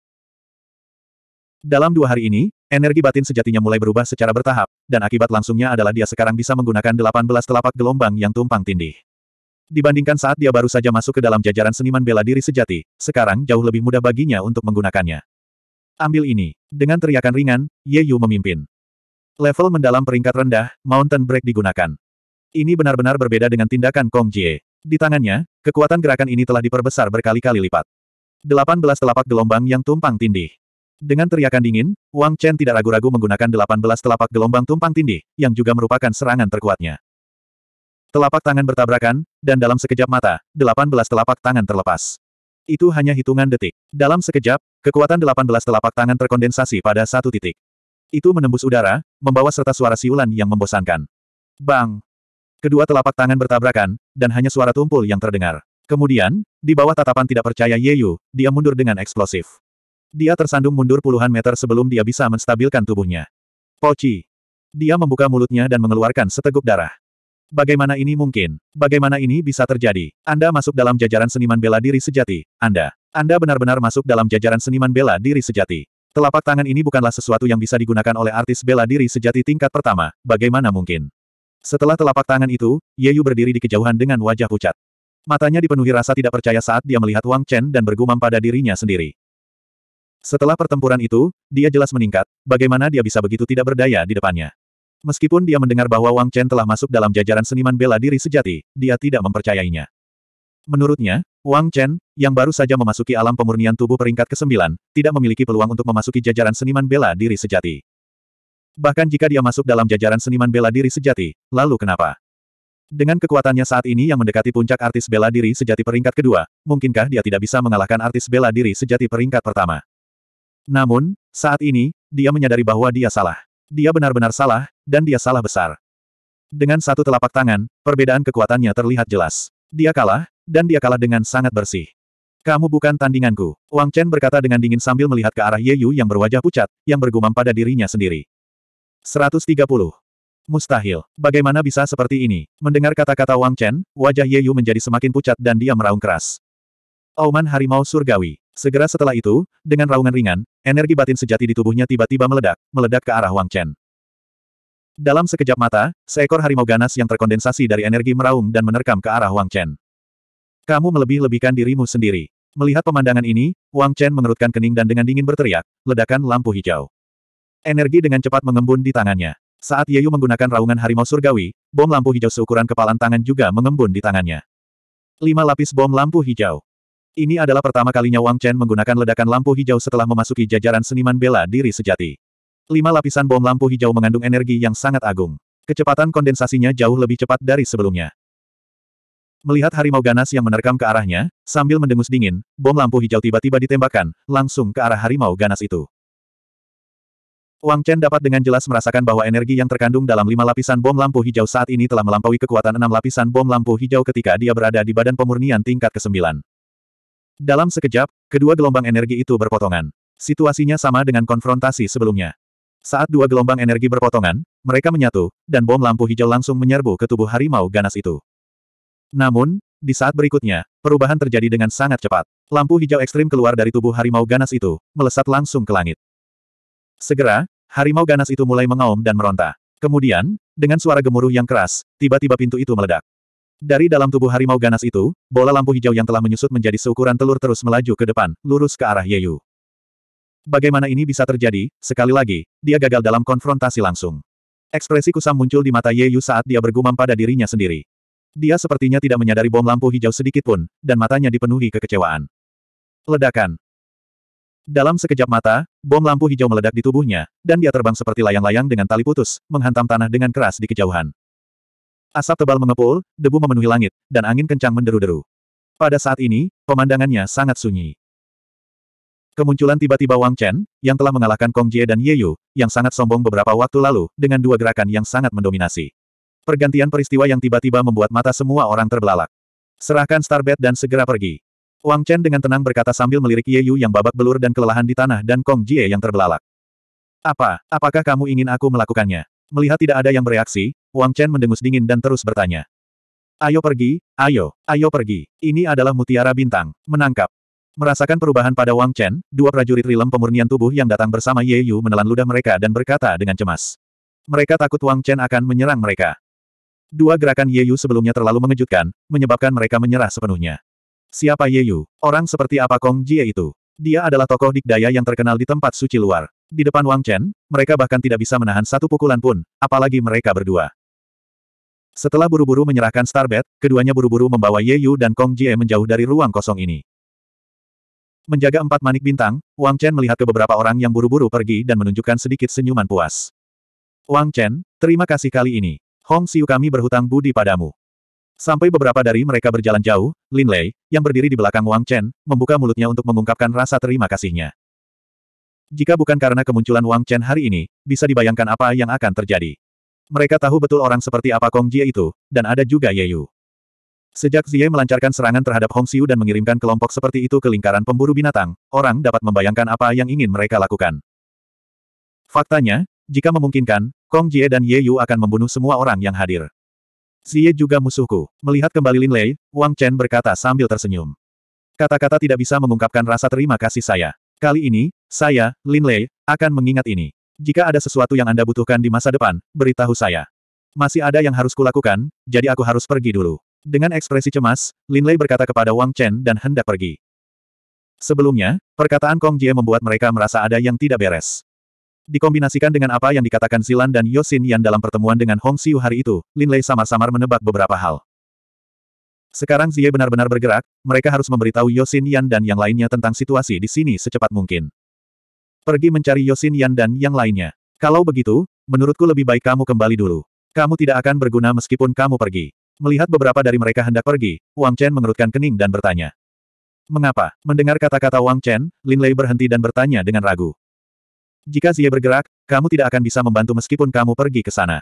Dalam dua hari ini, energi batin sejatinya mulai berubah secara bertahap, dan akibat langsungnya adalah dia sekarang bisa menggunakan 18 telapak gelombang yang tumpang tindih. Dibandingkan saat dia baru saja masuk ke dalam jajaran seniman bela diri sejati, sekarang jauh lebih mudah baginya untuk menggunakannya. Ambil ini. Dengan teriakan ringan, Ye Yu memimpin. Level mendalam peringkat rendah, Mountain Break digunakan. Ini benar-benar berbeda dengan tindakan Kong Jie. Di tangannya, kekuatan gerakan ini telah diperbesar berkali-kali lipat. 18 telapak gelombang yang tumpang tindih. Dengan teriakan dingin, Wang Chen tidak ragu-ragu menggunakan 18 telapak gelombang tumpang tindih, yang juga merupakan serangan terkuatnya. Telapak tangan bertabrakan, dan dalam sekejap mata, delapan belas telapak tangan terlepas. Itu hanya hitungan detik. Dalam sekejap, kekuatan delapan belas telapak tangan terkondensasi pada satu titik. Itu menembus udara, membawa serta suara siulan yang membosankan. Bang! Kedua telapak tangan bertabrakan, dan hanya suara tumpul yang terdengar. Kemudian, di bawah tatapan tidak percaya Ye Yu, dia mundur dengan eksplosif. Dia tersandung mundur puluhan meter sebelum dia bisa menstabilkan tubuhnya. Pochi. Dia membuka mulutnya dan mengeluarkan seteguk darah. Bagaimana ini mungkin? Bagaimana ini bisa terjadi? Anda masuk dalam jajaran seniman bela diri sejati. Anda. Anda benar-benar masuk dalam jajaran seniman bela diri sejati. Telapak tangan ini bukanlah sesuatu yang bisa digunakan oleh artis bela diri sejati tingkat pertama. Bagaimana mungkin? Setelah telapak tangan itu, Ye Yu berdiri di kejauhan dengan wajah pucat. Matanya dipenuhi rasa tidak percaya saat dia melihat Wang Chen dan bergumam pada dirinya sendiri. Setelah pertempuran itu, dia jelas meningkat, bagaimana dia bisa begitu tidak berdaya di depannya. Meskipun dia mendengar bahwa Wang Chen telah masuk dalam jajaran seniman bela diri sejati, dia tidak mempercayainya. Menurutnya, Wang Chen, yang baru saja memasuki alam pemurnian tubuh peringkat ke-9, tidak memiliki peluang untuk memasuki jajaran seniman bela diri sejati. Bahkan jika dia masuk dalam jajaran seniman bela diri sejati, lalu kenapa? Dengan kekuatannya saat ini yang mendekati puncak artis bela diri sejati peringkat kedua, mungkinkah dia tidak bisa mengalahkan artis bela diri sejati peringkat pertama? Namun, saat ini, dia menyadari bahwa dia salah. Dia benar-benar salah, dan dia salah besar. Dengan satu telapak tangan, perbedaan kekuatannya terlihat jelas. Dia kalah, dan dia kalah dengan sangat bersih. Kamu bukan tandinganku, Wang Chen berkata dengan dingin sambil melihat ke arah Ye Yu yang berwajah pucat, yang bergumam pada dirinya sendiri. 130. Mustahil. Bagaimana bisa seperti ini? Mendengar kata-kata Wang Chen, wajah Ye Yu menjadi semakin pucat dan dia meraung keras. Auman Harimau Surgawi. Segera setelah itu, dengan raungan ringan, energi batin sejati di tubuhnya tiba-tiba meledak, meledak ke arah Wang Chen. Dalam sekejap mata, seekor harimau ganas yang terkondensasi dari energi meraung dan menerkam ke arah Wang Chen. Kamu melebih-lebihkan dirimu sendiri. Melihat pemandangan ini, Wang Chen mengerutkan kening dan dengan dingin berteriak, ledakan lampu hijau. Energi dengan cepat mengembun di tangannya. Saat Yeyu menggunakan raungan harimau surgawi, bom lampu hijau seukuran kepalan tangan juga mengembun di tangannya. Lima lapis bom lampu hijau. Ini adalah pertama kalinya Wang Chen menggunakan ledakan lampu hijau setelah memasuki jajaran seniman bela diri sejati. Lima lapisan bom lampu hijau mengandung energi yang sangat agung. Kecepatan kondensasinya jauh lebih cepat dari sebelumnya. Melihat harimau ganas yang menerkam ke arahnya, sambil mendengus dingin, bom lampu hijau tiba-tiba ditembakkan, langsung ke arah harimau ganas itu. Wang Chen dapat dengan jelas merasakan bahwa energi yang terkandung dalam lima lapisan bom lampu hijau saat ini telah melampaui kekuatan enam lapisan bom lampu hijau ketika dia berada di badan pemurnian tingkat ke-9. Dalam sekejap, kedua gelombang energi itu berpotongan. Situasinya sama dengan konfrontasi sebelumnya. Saat dua gelombang energi berpotongan, mereka menyatu, dan bom lampu hijau langsung menyerbu ke tubuh harimau ganas itu. Namun, di saat berikutnya, perubahan terjadi dengan sangat cepat. Lampu hijau ekstrim keluar dari tubuh harimau ganas itu, melesat langsung ke langit. Segera, harimau ganas itu mulai mengaum dan meronta. Kemudian, dengan suara gemuruh yang keras, tiba-tiba pintu itu meledak. Dari dalam tubuh harimau ganas itu, bola lampu hijau yang telah menyusut menjadi seukuran telur terus melaju ke depan, lurus ke arah Yeyu. Bagaimana ini bisa terjadi? Sekali lagi, dia gagal dalam konfrontasi langsung. Ekspresi kusam muncul di mata Yeyu saat dia bergumam pada dirinya sendiri. Dia sepertinya tidak menyadari bom lampu hijau sedikit pun, dan matanya dipenuhi kekecewaan. Ledakan. Dalam sekejap mata, bom lampu hijau meledak di tubuhnya, dan dia terbang seperti layang-layang dengan tali putus, menghantam tanah dengan keras di kejauhan. Asap tebal mengepul, debu memenuhi langit, dan angin kencang menderu-deru. Pada saat ini, pemandangannya sangat sunyi. Kemunculan tiba-tiba Wang Chen, yang telah mengalahkan Kong Jie dan Ye Yu, yang sangat sombong beberapa waktu lalu, dengan dua gerakan yang sangat mendominasi. Pergantian peristiwa yang tiba-tiba membuat mata semua orang terbelalak. Serahkan Starbed dan segera pergi. Wang Chen dengan tenang berkata sambil melirik Ye Yu yang babak belur dan kelelahan di tanah dan Kong Jie yang terbelalak. Apa, apakah kamu ingin aku melakukannya? Melihat tidak ada yang bereaksi, Wang Chen mendengus dingin dan terus bertanya. Ayo pergi, ayo, ayo pergi. Ini adalah mutiara bintang. Menangkap. Merasakan perubahan pada Wang Chen, dua prajurit rilem pemurnian tubuh yang datang bersama Ye Yu menelan ludah mereka dan berkata dengan cemas. Mereka takut Wang Chen akan menyerang mereka. Dua gerakan Ye Yu sebelumnya terlalu mengejutkan, menyebabkan mereka menyerah sepenuhnya. Siapa Ye Yu? Orang seperti apa Kong Jie itu? Dia adalah tokoh dikdaya yang terkenal di tempat suci luar. Di depan Wang Chen, mereka bahkan tidak bisa menahan satu pukulan pun, apalagi mereka berdua. Setelah buru-buru menyerahkan Starbed, keduanya buru-buru membawa Ye Yu dan Kong Jie menjauh dari ruang kosong ini. Menjaga empat manik bintang, Wang Chen melihat ke beberapa orang yang buru-buru pergi dan menunjukkan sedikit senyuman puas. Wang Chen, terima kasih kali ini. Hong Siu kami berhutang budi padamu. Sampai beberapa dari mereka berjalan jauh, Lin Lei, yang berdiri di belakang Wang Chen, membuka mulutnya untuk mengungkapkan rasa terima kasihnya. Jika bukan karena kemunculan Wang Chen hari ini, bisa dibayangkan apa yang akan terjadi. Mereka tahu betul orang seperti apa Kong Jie itu, dan ada juga Ye Yu. Sejak Xie melancarkan serangan terhadap Hong Xiu dan mengirimkan kelompok seperti itu ke lingkaran pemburu binatang, orang dapat membayangkan apa yang ingin mereka lakukan. Faktanya, jika memungkinkan, Kong Jie dan Ye Yu akan membunuh semua orang yang hadir. Xie juga musuhku. Melihat kembali Lin Lei, Wang Chen berkata sambil tersenyum. Kata-kata tidak bisa mengungkapkan rasa terima kasih saya. Kali ini, saya, Lin Lei, akan mengingat ini. Jika ada sesuatu yang Anda butuhkan di masa depan, beritahu saya. Masih ada yang harus kulakukan, jadi aku harus pergi dulu. Dengan ekspresi cemas, Lin Lei berkata kepada Wang Chen dan hendak pergi. Sebelumnya, perkataan Kong Jie membuat mereka merasa ada yang tidak beres. Dikombinasikan dengan apa yang dikatakan Zilan dan Yosin Yan dalam pertemuan dengan Hong Xiu hari itu, Lin Lei samar-samar menebak beberapa hal. Sekarang Zie benar-benar bergerak, mereka harus memberitahu Yosin Yan dan yang lainnya tentang situasi di sini secepat mungkin. Pergi mencari Yosin Yan dan yang lainnya. Kalau begitu, menurutku lebih baik kamu kembali dulu. Kamu tidak akan berguna meskipun kamu pergi. Melihat beberapa dari mereka hendak pergi, Wang Chen mengerutkan kening dan bertanya. Mengapa? Mendengar kata-kata Wang Chen, Lin Lei berhenti dan bertanya dengan ragu. Jika Xie bergerak, kamu tidak akan bisa membantu meskipun kamu pergi ke sana.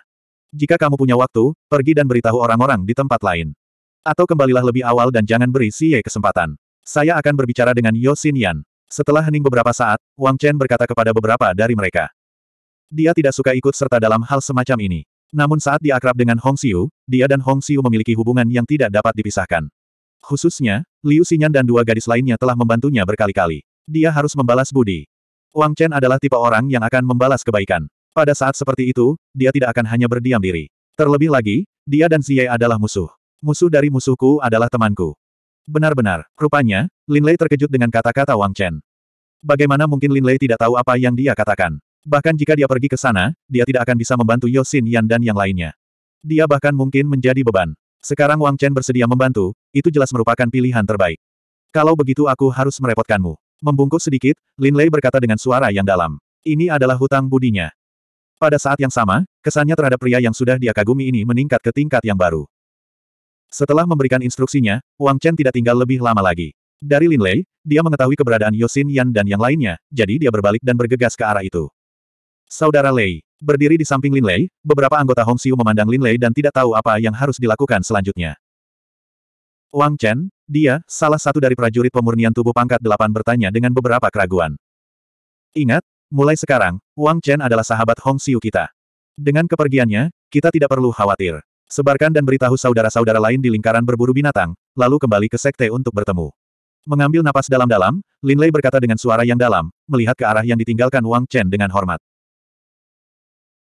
Jika kamu punya waktu, pergi dan beritahu orang-orang di tempat lain. Atau kembalilah lebih awal dan jangan beri Xie kesempatan. Saya akan berbicara dengan Yosin Yan. Setelah hening beberapa saat, Wang Chen berkata kepada beberapa dari mereka. Dia tidak suka ikut serta dalam hal semacam ini. Namun saat dia akrab dengan Hong Xiu, dia dan Hong Xiu memiliki hubungan yang tidak dapat dipisahkan. Khususnya, Liu Xinyan dan dua gadis lainnya telah membantunya berkali-kali. Dia harus membalas budi. Wang Chen adalah tipe orang yang akan membalas kebaikan. Pada saat seperti itu, dia tidak akan hanya berdiam diri. Terlebih lagi, dia dan Xie adalah musuh. Musuh dari musuhku adalah temanku. Benar-benar, rupanya, Lin Lei terkejut dengan kata-kata Wang Chen. Bagaimana mungkin Lin Lei tidak tahu apa yang dia katakan? Bahkan jika dia pergi ke sana, dia tidak akan bisa membantu Yosin Yan dan yang lainnya. Dia bahkan mungkin menjadi beban. Sekarang Wang Chen bersedia membantu, itu jelas merupakan pilihan terbaik. Kalau begitu aku harus merepotkanmu. Membungkuk sedikit, Lin Lei berkata dengan suara yang dalam. Ini adalah hutang budinya. Pada saat yang sama, kesannya terhadap pria yang sudah dia kagumi ini meningkat ke tingkat yang baru. Setelah memberikan instruksinya, Wang Chen tidak tinggal lebih lama lagi. Dari Lin Lei, dia mengetahui keberadaan Yosin Yan dan yang lainnya, jadi dia berbalik dan bergegas ke arah itu. Saudara Lei, berdiri di samping Lin Lei, beberapa anggota Hong Siu memandang Lin Lei dan tidak tahu apa yang harus dilakukan selanjutnya. Wang Chen, dia, salah satu dari prajurit pemurnian tubuh pangkat delapan bertanya dengan beberapa keraguan. Ingat, mulai sekarang, Wang Chen adalah sahabat Hong Siu kita. Dengan kepergiannya, kita tidak perlu khawatir. Sebarkan dan beritahu saudara-saudara lain di lingkaran berburu binatang, lalu kembali ke sekte untuk bertemu. Mengambil napas dalam-dalam, Lin Lei berkata dengan suara yang dalam, melihat ke arah yang ditinggalkan Wang Chen dengan hormat.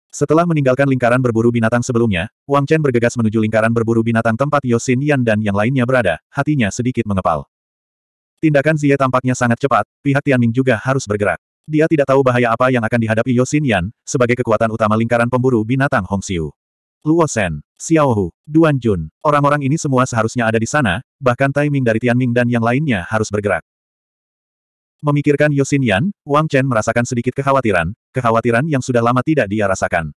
Setelah meninggalkan lingkaran berburu binatang sebelumnya, Wang Chen bergegas menuju lingkaran berburu binatang tempat Yosin Yan dan yang lainnya berada, hatinya sedikit mengepal. Tindakan Zie tampaknya sangat cepat, pihak Tianming juga harus bergerak. Dia tidak tahu bahaya apa yang akan dihadapi Yosin Yan, sebagai kekuatan utama lingkaran pemburu binatang Hong Hongxiu. Luo Xiao Xiaohu, Duan Jun, orang-orang ini semua seharusnya ada di sana, bahkan Tai Ming dari Tianming dan yang lainnya harus bergerak. Memikirkan Yosin Yan, Wang Chen merasakan sedikit kekhawatiran, kekhawatiran yang sudah lama tidak dia rasakan.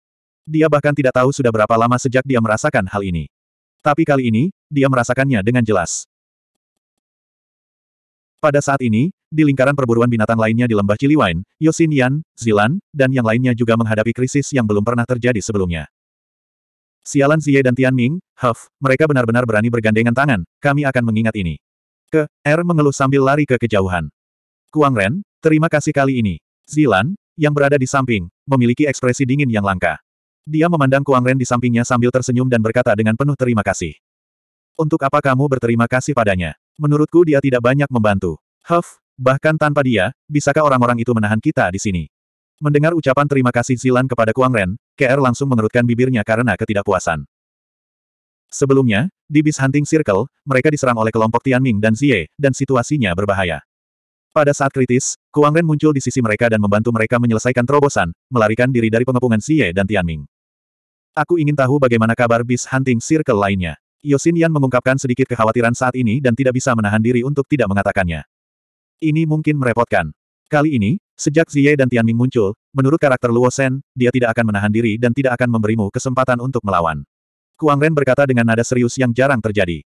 Dia bahkan tidak tahu sudah berapa lama sejak dia merasakan hal ini. Tapi kali ini, dia merasakannya dengan jelas. Pada saat ini, di lingkaran perburuan binatang lainnya di lembah Ciliwain, Yosin Yan, Zilan, dan yang lainnya juga menghadapi krisis yang belum pernah terjadi sebelumnya. Sialan Xie dan Tian Ming, Huff, mereka benar-benar berani bergandengan tangan, kami akan mengingat ini. Ke, R er mengeluh sambil lari ke kejauhan. Kuang Ren, terima kasih kali ini. Zilan, yang berada di samping, memiliki ekspresi dingin yang langka. Dia memandang Kuang Ren di sampingnya sambil tersenyum dan berkata dengan penuh terima kasih. Untuk apa kamu berterima kasih padanya? Menurutku dia tidak banyak membantu. Huff, bahkan tanpa dia, bisakah orang-orang itu menahan kita di sini? Mendengar ucapan terima kasih Zilan kepada Kuang Ren, KR langsung mengerutkan bibirnya karena ketidakpuasan. Sebelumnya, di bis hunting circle, mereka diserang oleh kelompok Tianming dan Zie dan situasinya berbahaya. Pada saat kritis, Kuang Ren muncul di sisi mereka dan membantu mereka menyelesaikan terobosan, melarikan diri dari pengepungan Zie dan Tianming. Aku ingin tahu bagaimana kabar bis hunting circle lainnya. Yosin Yan mengungkapkan sedikit kekhawatiran saat ini dan tidak bisa menahan diri untuk tidak mengatakannya. Ini mungkin merepotkan. Kali ini, Sejak Zie dan Tianming muncul, menurut karakter Luo Shen, dia tidak akan menahan diri dan tidak akan memberimu kesempatan untuk melawan. Kuang Ren berkata dengan nada serius yang jarang terjadi.